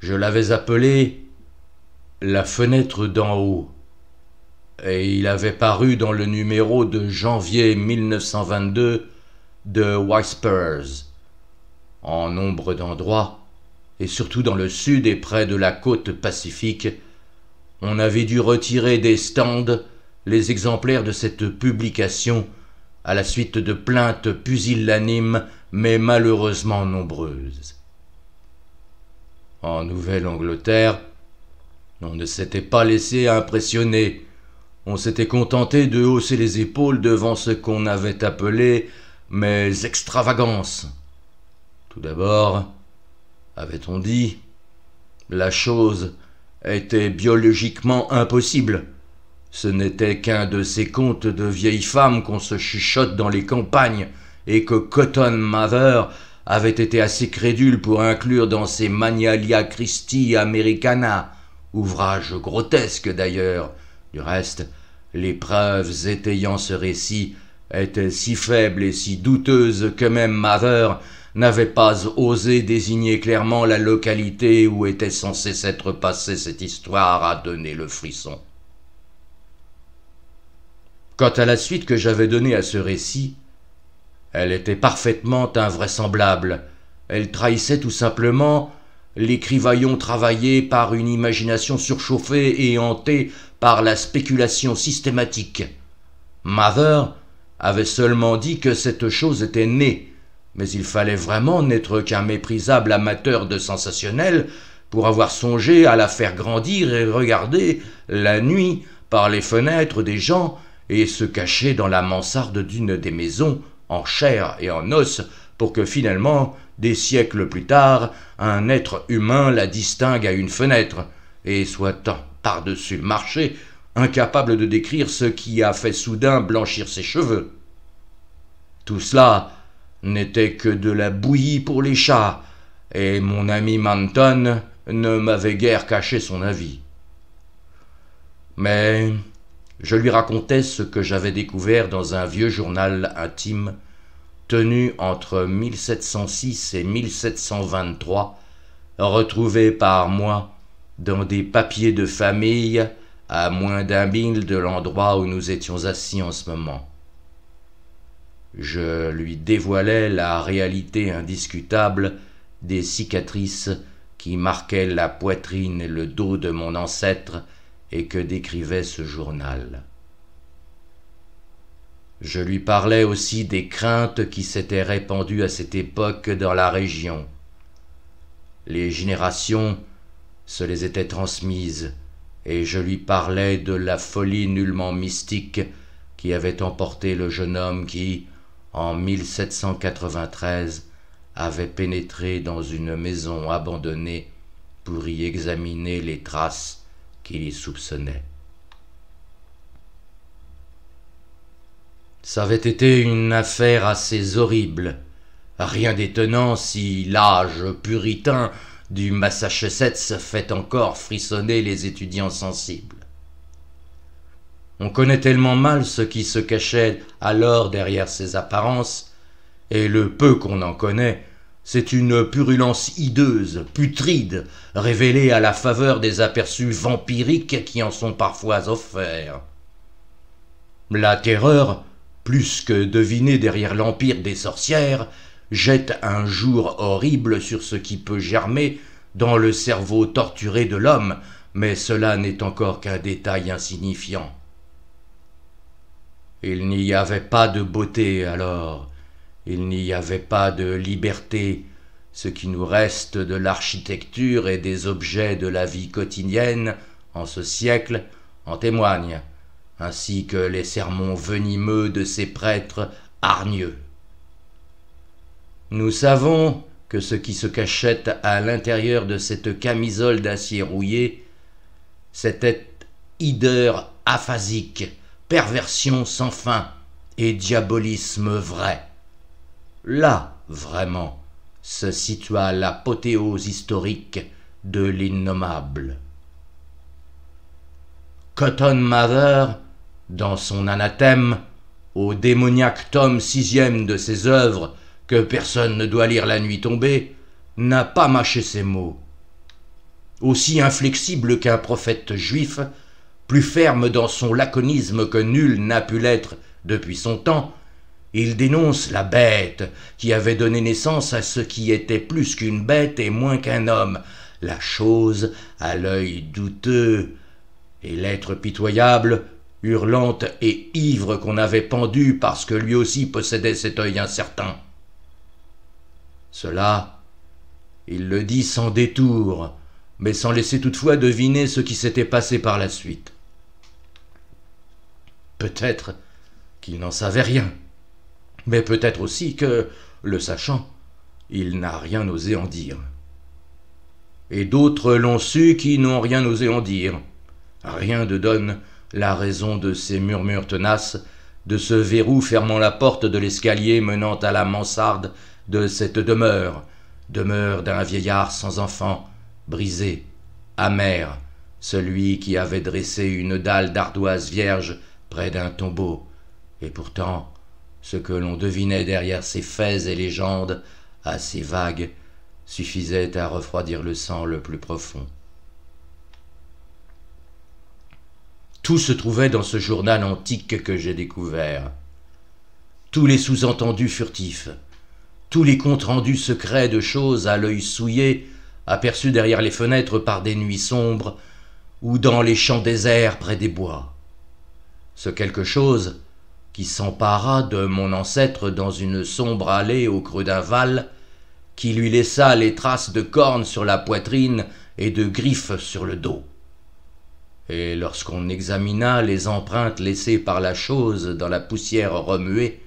je l'avais appelé la fenêtre d'en haut, et il avait paru dans le numéro de janvier 1922 de Whispers, en nombre d'endroits, et surtout dans le sud et près de la côte pacifique, on avait dû retirer des stands les exemplaires de cette publication à la suite de plaintes pusillanimes mais malheureusement nombreuses. En Nouvelle-Angleterre, on ne s'était pas laissé impressionner. On s'était contenté de hausser les épaules devant ce qu'on avait appelé mes extravagances. Tout d'abord, avait-on dit, la chose était biologiquement impossible. Ce n'était qu'un de ces contes de vieilles femmes qu'on se chuchote dans les campagnes et que Cotton Mather avait été assez crédule pour inclure dans ses Magnalia Christi Americana ouvrage grotesque d'ailleurs. Du reste, les preuves étayant ce récit étaient si faibles et si douteuses que même Maveur n'avait pas osé désigner clairement la localité où était censée s'être passée cette histoire à donner le frisson. Quant à la suite que j'avais donnée à ce récit, elle était parfaitement invraisemblable. Elle trahissait tout simplement les travaillé par une imagination surchauffée et hantée par la spéculation systématique. Mather avait seulement dit que cette chose était née, mais il fallait vraiment n'être qu'un méprisable amateur de sensationnel pour avoir songé à la faire grandir et regarder, la nuit, par les fenêtres des gens, et se cacher dans la mansarde d'une des maisons, en chair et en os, pour que finalement, des siècles plus tard, un être humain la distingue à une fenêtre, et soit par-dessus le marché, incapable de décrire ce qui a fait soudain blanchir ses cheveux. Tout cela n'était que de la bouillie pour les chats, et mon ami Manton ne m'avait guère caché son avis. Mais je lui racontais ce que j'avais découvert dans un vieux journal intime tenu entre 1706 et 1723, retrouvé par moi dans des papiers de famille à moins d'un mille de l'endroit où nous étions assis en ce moment. Je lui dévoilais la réalité indiscutable des cicatrices qui marquaient la poitrine et le dos de mon ancêtre et que décrivait ce journal. Je lui parlais aussi des craintes qui s'étaient répandues à cette époque dans la région. Les générations se les étaient transmises, et je lui parlais de la folie nullement mystique qui avait emporté le jeune homme qui, en 1793, avait pénétré dans une maison abandonnée pour y examiner les traces qu'il y soupçonnait. Ça avait été une affaire assez horrible. Rien d'étonnant si l'âge puritain du Massachusetts fait encore frissonner les étudiants sensibles. On connaît tellement mal ce qui se cachait alors derrière ces apparences, et le peu qu'on en connaît, c'est une purulence hideuse, putride, révélée à la faveur des aperçus vampiriques qui en sont parfois offerts. La terreur, plus que deviner derrière l'empire des sorcières, jette un jour horrible sur ce qui peut germer dans le cerveau torturé de l'homme, mais cela n'est encore qu'un détail insignifiant. Il n'y avait pas de beauté alors, il n'y avait pas de liberté, ce qui nous reste de l'architecture et des objets de la vie quotidienne en ce siècle en témoigne ainsi que les sermons venimeux de ces prêtres hargneux. Nous savons que ce qui se cachait à l'intérieur de cette camisole d'acier rouillé, c'était hideur aphasique, perversion sans fin et diabolisme vrai. Là, vraiment, se situa l'apothéose historique de l'innommable. Cotton Mather dans son anathème, au démoniaque tome sixième de ses œuvres, que personne ne doit lire la nuit tombée, n'a pas mâché ses mots. Aussi inflexible qu'un prophète juif, plus ferme dans son laconisme que nul n'a pu l'être depuis son temps, il dénonce la bête qui avait donné naissance à ce qui était plus qu'une bête et moins qu'un homme, la chose à l'œil douteux, et l'être pitoyable hurlante et ivre qu'on avait pendu parce que lui aussi possédait cet œil incertain. Cela, il le dit sans détour, mais sans laisser toutefois deviner ce qui s'était passé par la suite. Peut-être qu'il n'en savait rien, mais peut-être aussi que, le sachant, il n'a rien osé en dire. Et d'autres l'ont su qui n'ont rien osé en dire. Rien de donne la raison de ces murmures tenaces, de ce verrou fermant la porte de l'escalier menant à la mansarde de cette demeure, demeure d'un vieillard sans enfant, brisé, amer, celui qui avait dressé une dalle d'ardoise vierge près d'un tombeau. Et pourtant, ce que l'on devinait derrière ces faits et légendes, assez vagues, suffisait à refroidir le sang le plus profond. Tout se trouvait dans ce journal antique que j'ai découvert. Tous les sous-entendus furtifs, tous les comptes rendus secrets de choses à l'œil souillé, aperçus derrière les fenêtres par des nuits sombres, ou dans les champs déserts près des bois. Ce quelque chose qui s'empara de mon ancêtre dans une sombre allée au creux d'un val, qui lui laissa les traces de cornes sur la poitrine et de griffes sur le dos et lorsqu'on examina les empreintes laissées par la chose dans la poussière remuée,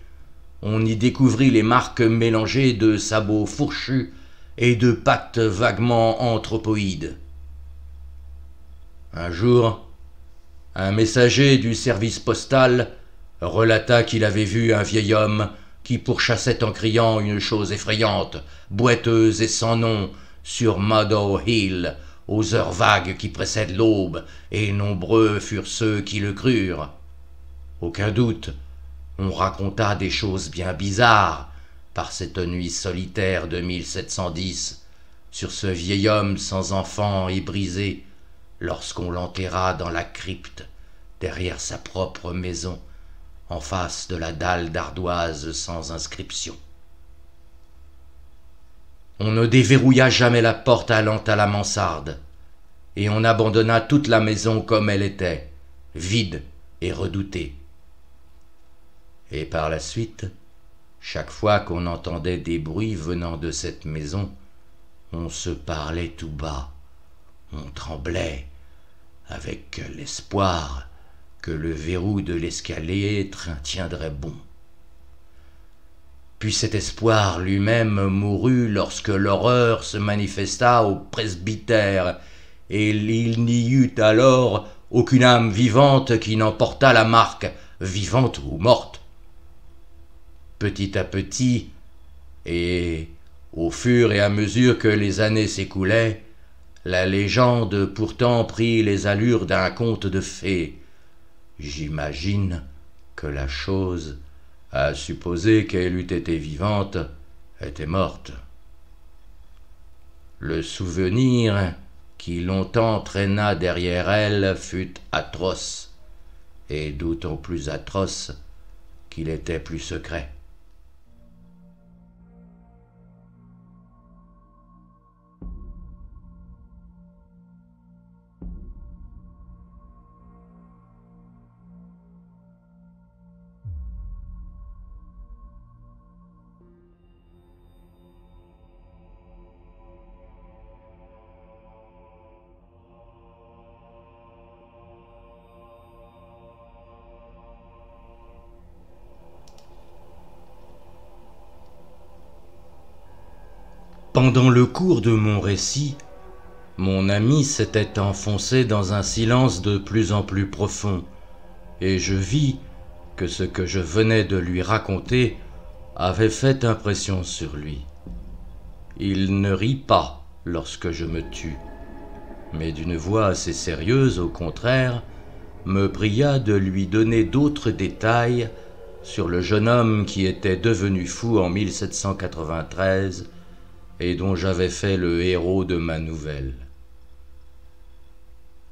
on y découvrit les marques mélangées de sabots fourchus et de pattes vaguement anthropoïdes. Un jour, un messager du service postal relata qu'il avait vu un vieil homme qui pourchassait en criant une chose effrayante, boiteuse et sans nom, sur Meadow Hill, aux heures vagues qui précèdent l'aube, et nombreux furent ceux qui le crurent. Aucun doute, on raconta des choses bien bizarres par cette nuit solitaire de 1710 sur ce vieil homme sans enfant et brisé lorsqu'on l'enterra dans la crypte derrière sa propre maison en face de la dalle d'ardoise sans inscription. On ne déverrouilla jamais la porte allant à la mansarde, et on abandonna toute la maison comme elle était, vide et redoutée. Et par la suite, chaque fois qu'on entendait des bruits venant de cette maison, on se parlait tout bas, on tremblait, avec l'espoir que le verrou de l'escalier tiendrait bon. Puis cet espoir lui-même mourut lorsque l'horreur se manifesta au presbytère, et il n'y eut alors aucune âme vivante qui n'en n'emportât la marque, vivante ou morte. Petit à petit, et au fur et à mesure que les années s'écoulaient, la légende pourtant prit les allures d'un conte de fées. J'imagine que la chose à supposer qu'elle eût été vivante, était morte. Le souvenir qui longtemps traîna derrière elle fut atroce, et d'autant plus atroce qu'il était plus secret. Pendant le cours de mon récit, mon ami s'était enfoncé dans un silence de plus en plus profond, et je vis que ce que je venais de lui raconter avait fait impression sur lui. Il ne rit pas lorsque je me tue, mais d'une voix assez sérieuse au contraire, me pria de lui donner d'autres détails sur le jeune homme qui était devenu fou en 1793 et dont j'avais fait le héros de ma nouvelle.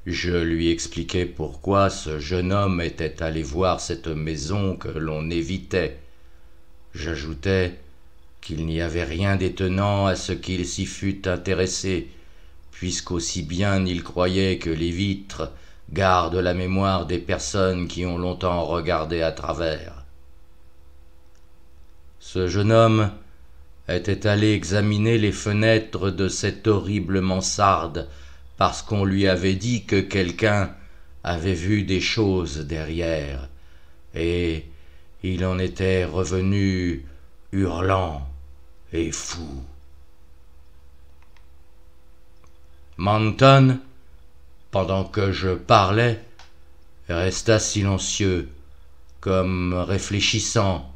Je lui expliquai pourquoi ce jeune homme était allé voir cette maison que l'on évitait. J'ajoutai qu'il n'y avait rien d'étonnant à ce qu'il s'y fût intéressé, puisqu'aussi bien il croyait que les vitres gardent la mémoire des personnes qui ont longtemps regardé à travers. Ce jeune homme était allé examiner les fenêtres de cette horrible mansarde parce qu'on lui avait dit que quelqu'un avait vu des choses derrière, et il en était revenu hurlant et fou. Manton, pendant que je parlais, resta silencieux, comme réfléchissant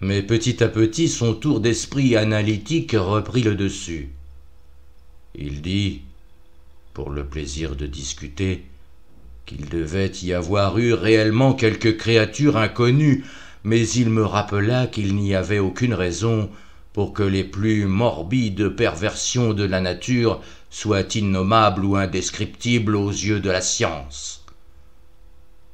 mais petit à petit son tour d'esprit analytique reprit le dessus. Il dit, pour le plaisir de discuter, qu'il devait y avoir eu réellement quelque créature inconnue, mais il me rappela qu'il n'y avait aucune raison pour que les plus morbides perversions de la nature soient innommables ou indescriptibles aux yeux de la science.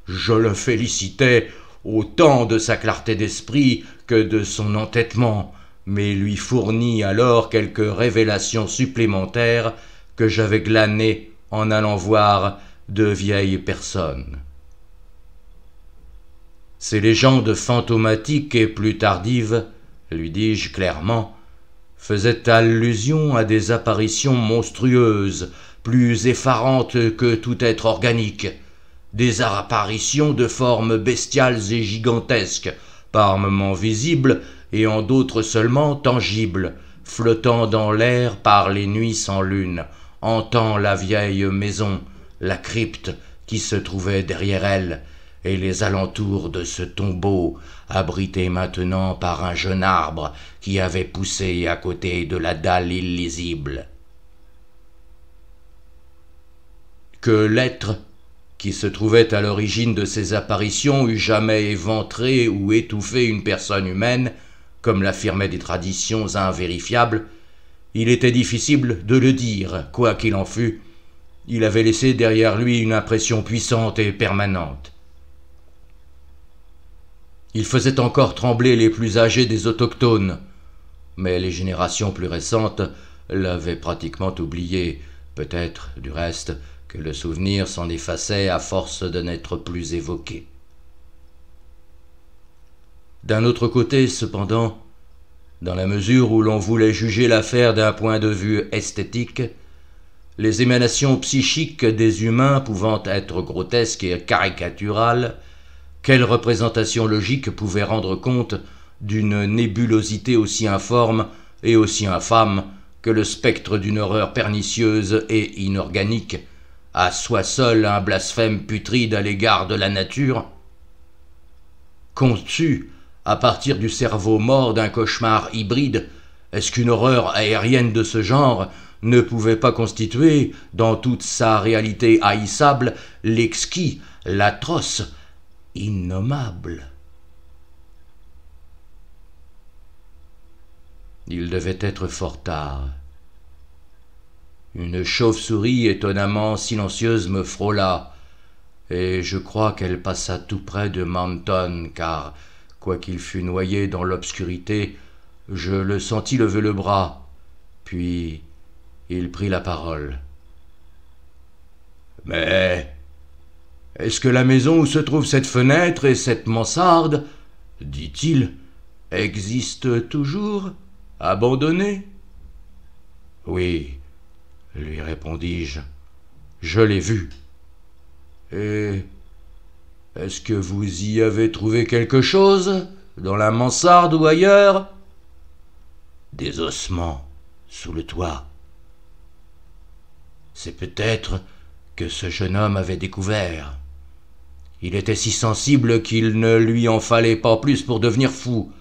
Je le félicitais autant de sa clarté d'esprit que de son entêtement, mais lui fournit alors quelques révélations supplémentaires que j'avais glanées en allant voir de vieilles personnes. Ces légendes fantomatiques et plus tardives, lui dis-je clairement, faisaient allusion à des apparitions monstrueuses, plus effarantes que tout être organique, des apparitions de formes bestiales et gigantesques, par moments et en d'autres seulement tangibles, flottant dans l'air par les nuits sans lune, hantant la vieille maison, la crypte qui se trouvait derrière elle, et les alentours de ce tombeau, abrité maintenant par un jeune arbre qui avait poussé à côté de la dalle illisible. Que l'être qui se trouvait à l'origine de ces apparitions, eût jamais éventré ou étouffé une personne humaine, comme l'affirmaient des traditions invérifiables, il était difficile de le dire, quoi qu'il en fût, il avait laissé derrière lui une impression puissante et permanente. Il faisait encore trembler les plus âgés des autochtones, mais les générations plus récentes l'avaient pratiquement oublié, peut-être, du reste, le souvenir s'en effaçait à force de n'être plus évoqué. D'un autre côté, cependant, dans la mesure où l'on voulait juger l'affaire d'un point de vue esthétique, les émanations psychiques des humains pouvant être grotesques et caricaturales, quelle représentation logique pouvait rendre compte d'une nébulosité aussi informe et aussi infâme que le spectre d'une horreur pernicieuse et inorganique à soi seul un blasphème putride à l'égard de la nature Conçu à partir du cerveau mort d'un cauchemar hybride, est-ce qu'une horreur aérienne de ce genre ne pouvait pas constituer, dans toute sa réalité haïssable, l'exquis, l'atroce, innommable Il devait être fort tard. Une chauve-souris étonnamment silencieuse me frôla, et je crois qu'elle passa tout près de Manton, car, quoiqu'il fût noyé dans l'obscurité, je le sentis lever le bras. Puis il prit la parole. Mais est-ce que la maison où se trouve cette fenêtre et cette mansarde, dit-il, existe toujours, abandonnée Oui, lui répondis-je. Je l'ai vu. Et est-ce que vous y avez trouvé quelque chose Dans la mansarde ou ailleurs Des ossements sous le toit. C'est peut-être que ce jeune homme avait découvert. Il était si sensible qu'il ne lui en fallait pas plus pour devenir fou.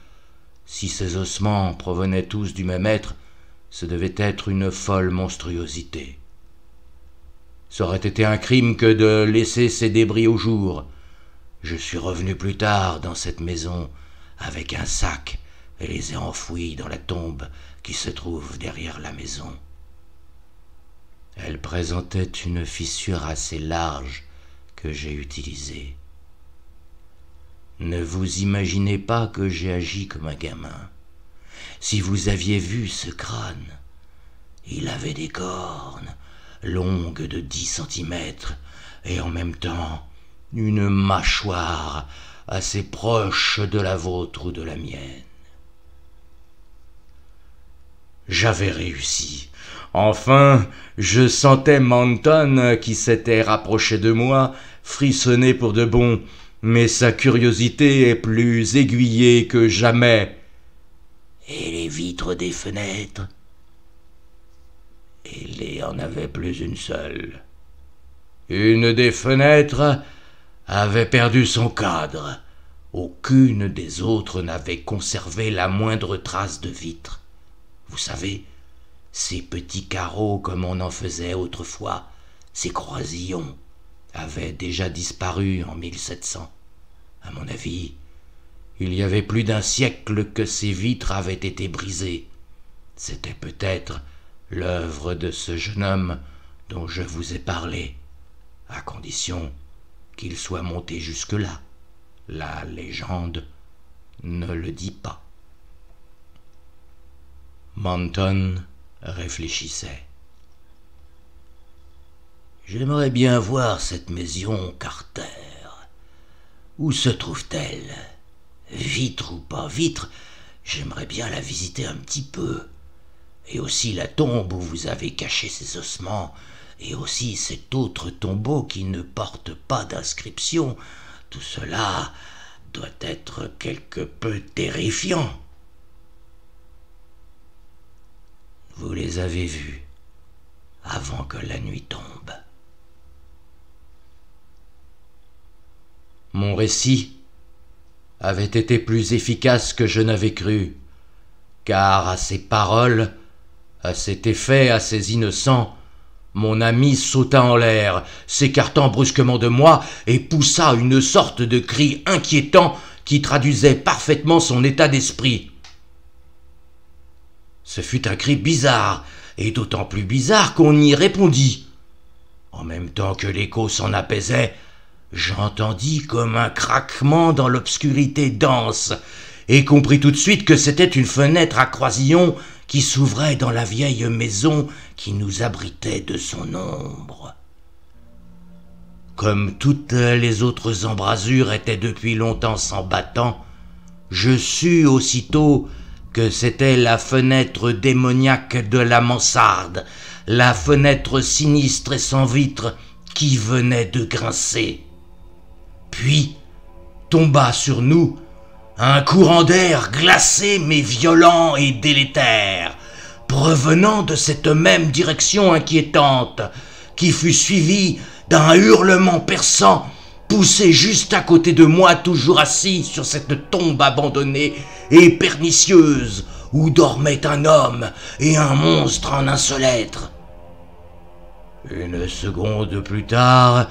Si ces ossements provenaient tous du même être, ce devait être une folle monstruosité. Ça aurait été un crime que de laisser ces débris au jour. Je suis revenu plus tard dans cette maison avec un sac et les ai enfouis dans la tombe qui se trouve derrière la maison. Elle présentait une fissure assez large que j'ai utilisée. Ne vous imaginez pas que j'ai agi comme un gamin si vous aviez vu ce crâne. Il avait des cornes, longues de dix centimètres, et en même temps une mâchoire assez proche de la vôtre ou de la mienne. J'avais réussi. Enfin, je sentais Manton, qui s'était rapproché de moi, frissonner pour de bon, mais sa curiosité est plus aiguillée que jamais et les vitres des fenêtres. Il n'y en avait plus une seule. Une des fenêtres avait perdu son cadre. Aucune des autres n'avait conservé la moindre trace de vitre. Vous savez, ces petits carreaux comme on en faisait autrefois, ces croisillons, avaient déjà disparu en 1700. À mon avis, il y avait plus d'un siècle que ces vitres avaient été brisées. C'était peut-être l'œuvre de ce jeune homme dont je vous ai parlé, à condition qu'il soit monté jusque-là. La légende ne le dit pas. Manton réfléchissait. J'aimerais bien voir cette maison Carter. Où se trouve-t-elle Vitre ou pas vitre, j'aimerais bien la visiter un petit peu. Et aussi la tombe où vous avez caché ces ossements, et aussi cet autre tombeau qui ne porte pas d'inscription. Tout cela doit être quelque peu terrifiant. Vous les avez vus avant que la nuit tombe. Mon récit avait été plus efficace que je n'avais cru, car à ces paroles, à cet effet, à ces innocents, mon ami sauta en l'air, s'écartant brusquement de moi, et poussa une sorte de cri inquiétant qui traduisait parfaitement son état d'esprit. Ce fut un cri bizarre, et d'autant plus bizarre qu'on y répondit. En même temps que l'écho s'en apaisait, J'entendis comme un craquement dans l'obscurité dense, et compris tout de suite que c'était une fenêtre à croisillon qui s'ouvrait dans la vieille maison qui nous abritait de son ombre. Comme toutes les autres embrasures étaient depuis longtemps sans battant, je sus aussitôt que c'était la fenêtre démoniaque de la mansarde, la fenêtre sinistre et sans vitre qui venait de grincer. Puis tomba sur nous un courant d'air glacé mais violent et délétère, provenant de cette même direction inquiétante, qui fut suivi d'un hurlement perçant poussé juste à côté de moi, toujours assis sur cette tombe abandonnée et pernicieuse où dormaient un homme et un monstre en un seul être. Une seconde plus tard,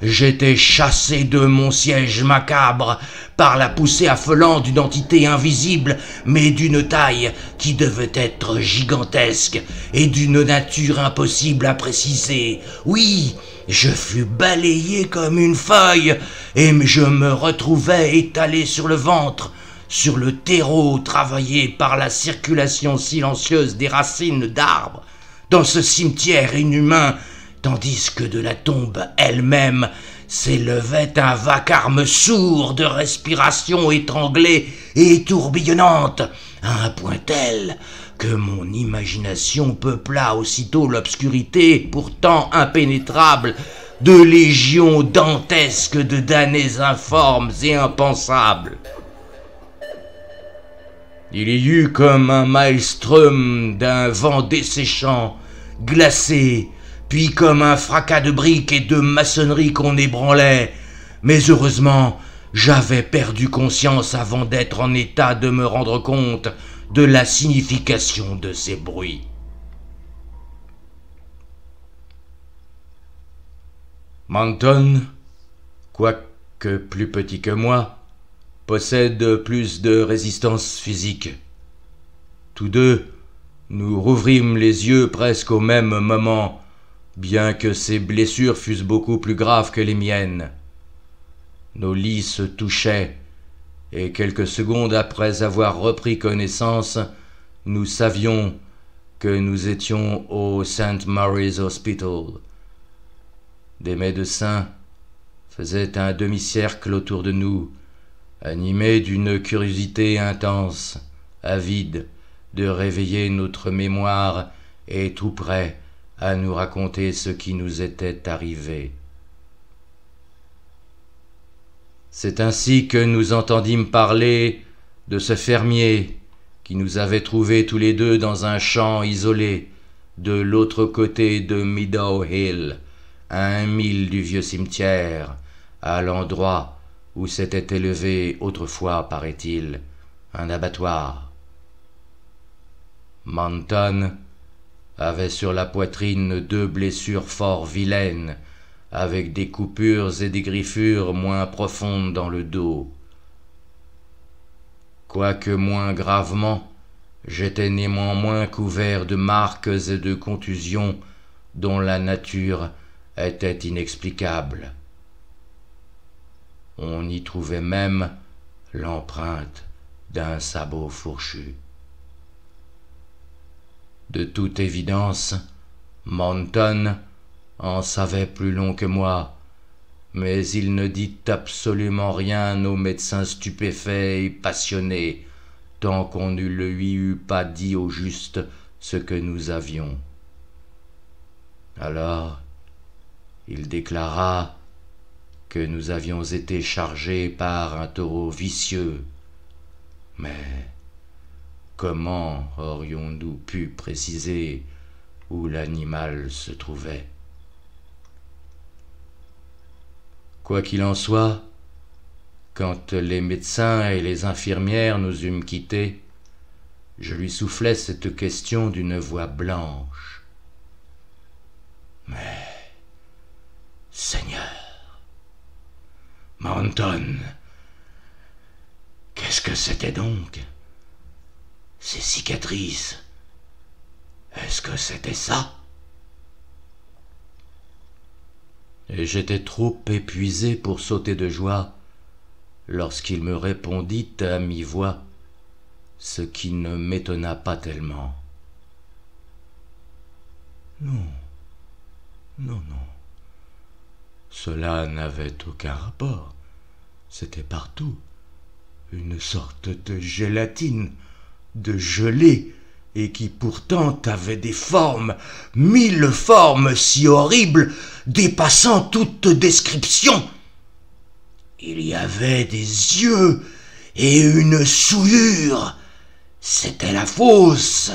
J'étais chassé de mon siège macabre par la poussée affolante d'une entité invisible, mais d'une taille qui devait être gigantesque et d'une nature impossible à préciser. Oui, je fus balayé comme une feuille, et je me retrouvais étalé sur le ventre, sur le terreau travaillé par la circulation silencieuse des racines d'arbres, dans ce cimetière inhumain tandis que de la tombe elle-même s'élevait un vacarme sourd de respiration étranglée et tourbillonnante, à un point tel que mon imagination peupla aussitôt l'obscurité, pourtant impénétrable, de légions dantesques de damnés informes et impensables. Il y eut comme un maelstrom d'un vent desséchant, glacé, puis comme un fracas de briques et de maçonnerie qu'on ébranlait. Mais heureusement, j'avais perdu conscience avant d'être en état de me rendre compte de la signification de ces bruits. Manton, quoique plus petit que moi, possède plus de résistance physique. Tous deux, nous rouvrîmes les yeux presque au même moment, bien que ses blessures fussent beaucoup plus graves que les miennes. Nos lits se touchaient, et quelques secondes après avoir repris connaissance, nous savions que nous étions au St. Mary's Hospital. Des médecins faisaient un demi-cercle autour de nous, animés d'une curiosité intense, avide de réveiller notre mémoire et tout près à nous raconter ce qui nous était arrivé. C'est ainsi que nous entendîmes parler de ce fermier qui nous avait trouvés tous les deux dans un champ isolé de l'autre côté de Meadow Hill, à un mille du vieux cimetière, à l'endroit où s'était élevé autrefois, paraît-il, un abattoir. Manton avait sur la poitrine deux blessures fort vilaines, avec des coupures et des griffures moins profondes dans le dos. Quoique moins gravement, j'étais néanmoins couvert de marques et de contusions dont la nature était inexplicable. On y trouvait même l'empreinte d'un sabot fourchu. De toute évidence, Manton en savait plus long que moi, mais il ne dit absolument rien aux médecins stupéfaits et passionnés, tant qu'on ne lui eut pas dit au juste ce que nous avions. Alors, il déclara que nous avions été chargés par un taureau vicieux, mais Comment aurions-nous pu préciser où l'animal se trouvait Quoi qu'il en soit, quand les médecins et les infirmières nous eûmes quittés, je lui soufflais cette question d'une voix blanche. Mais, Seigneur, Manton, qu'est-ce que c'était donc ces cicatrices. Est-ce que c'était ça Et j'étais trop épuisé pour sauter de joie lorsqu'il me répondit à mi-voix, ce qui ne m'étonna pas tellement. Non, non, non. Cela n'avait aucun rapport. C'était partout. Une sorte de gélatine de gelée, et qui pourtant avait des formes, mille formes si horribles, dépassant toute description. Il y avait des yeux et une souillure. C'était la fosse,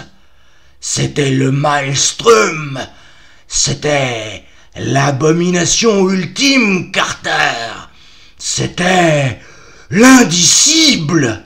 c'était le maelström. c'était l'abomination ultime, Carter, c'était l'indicible.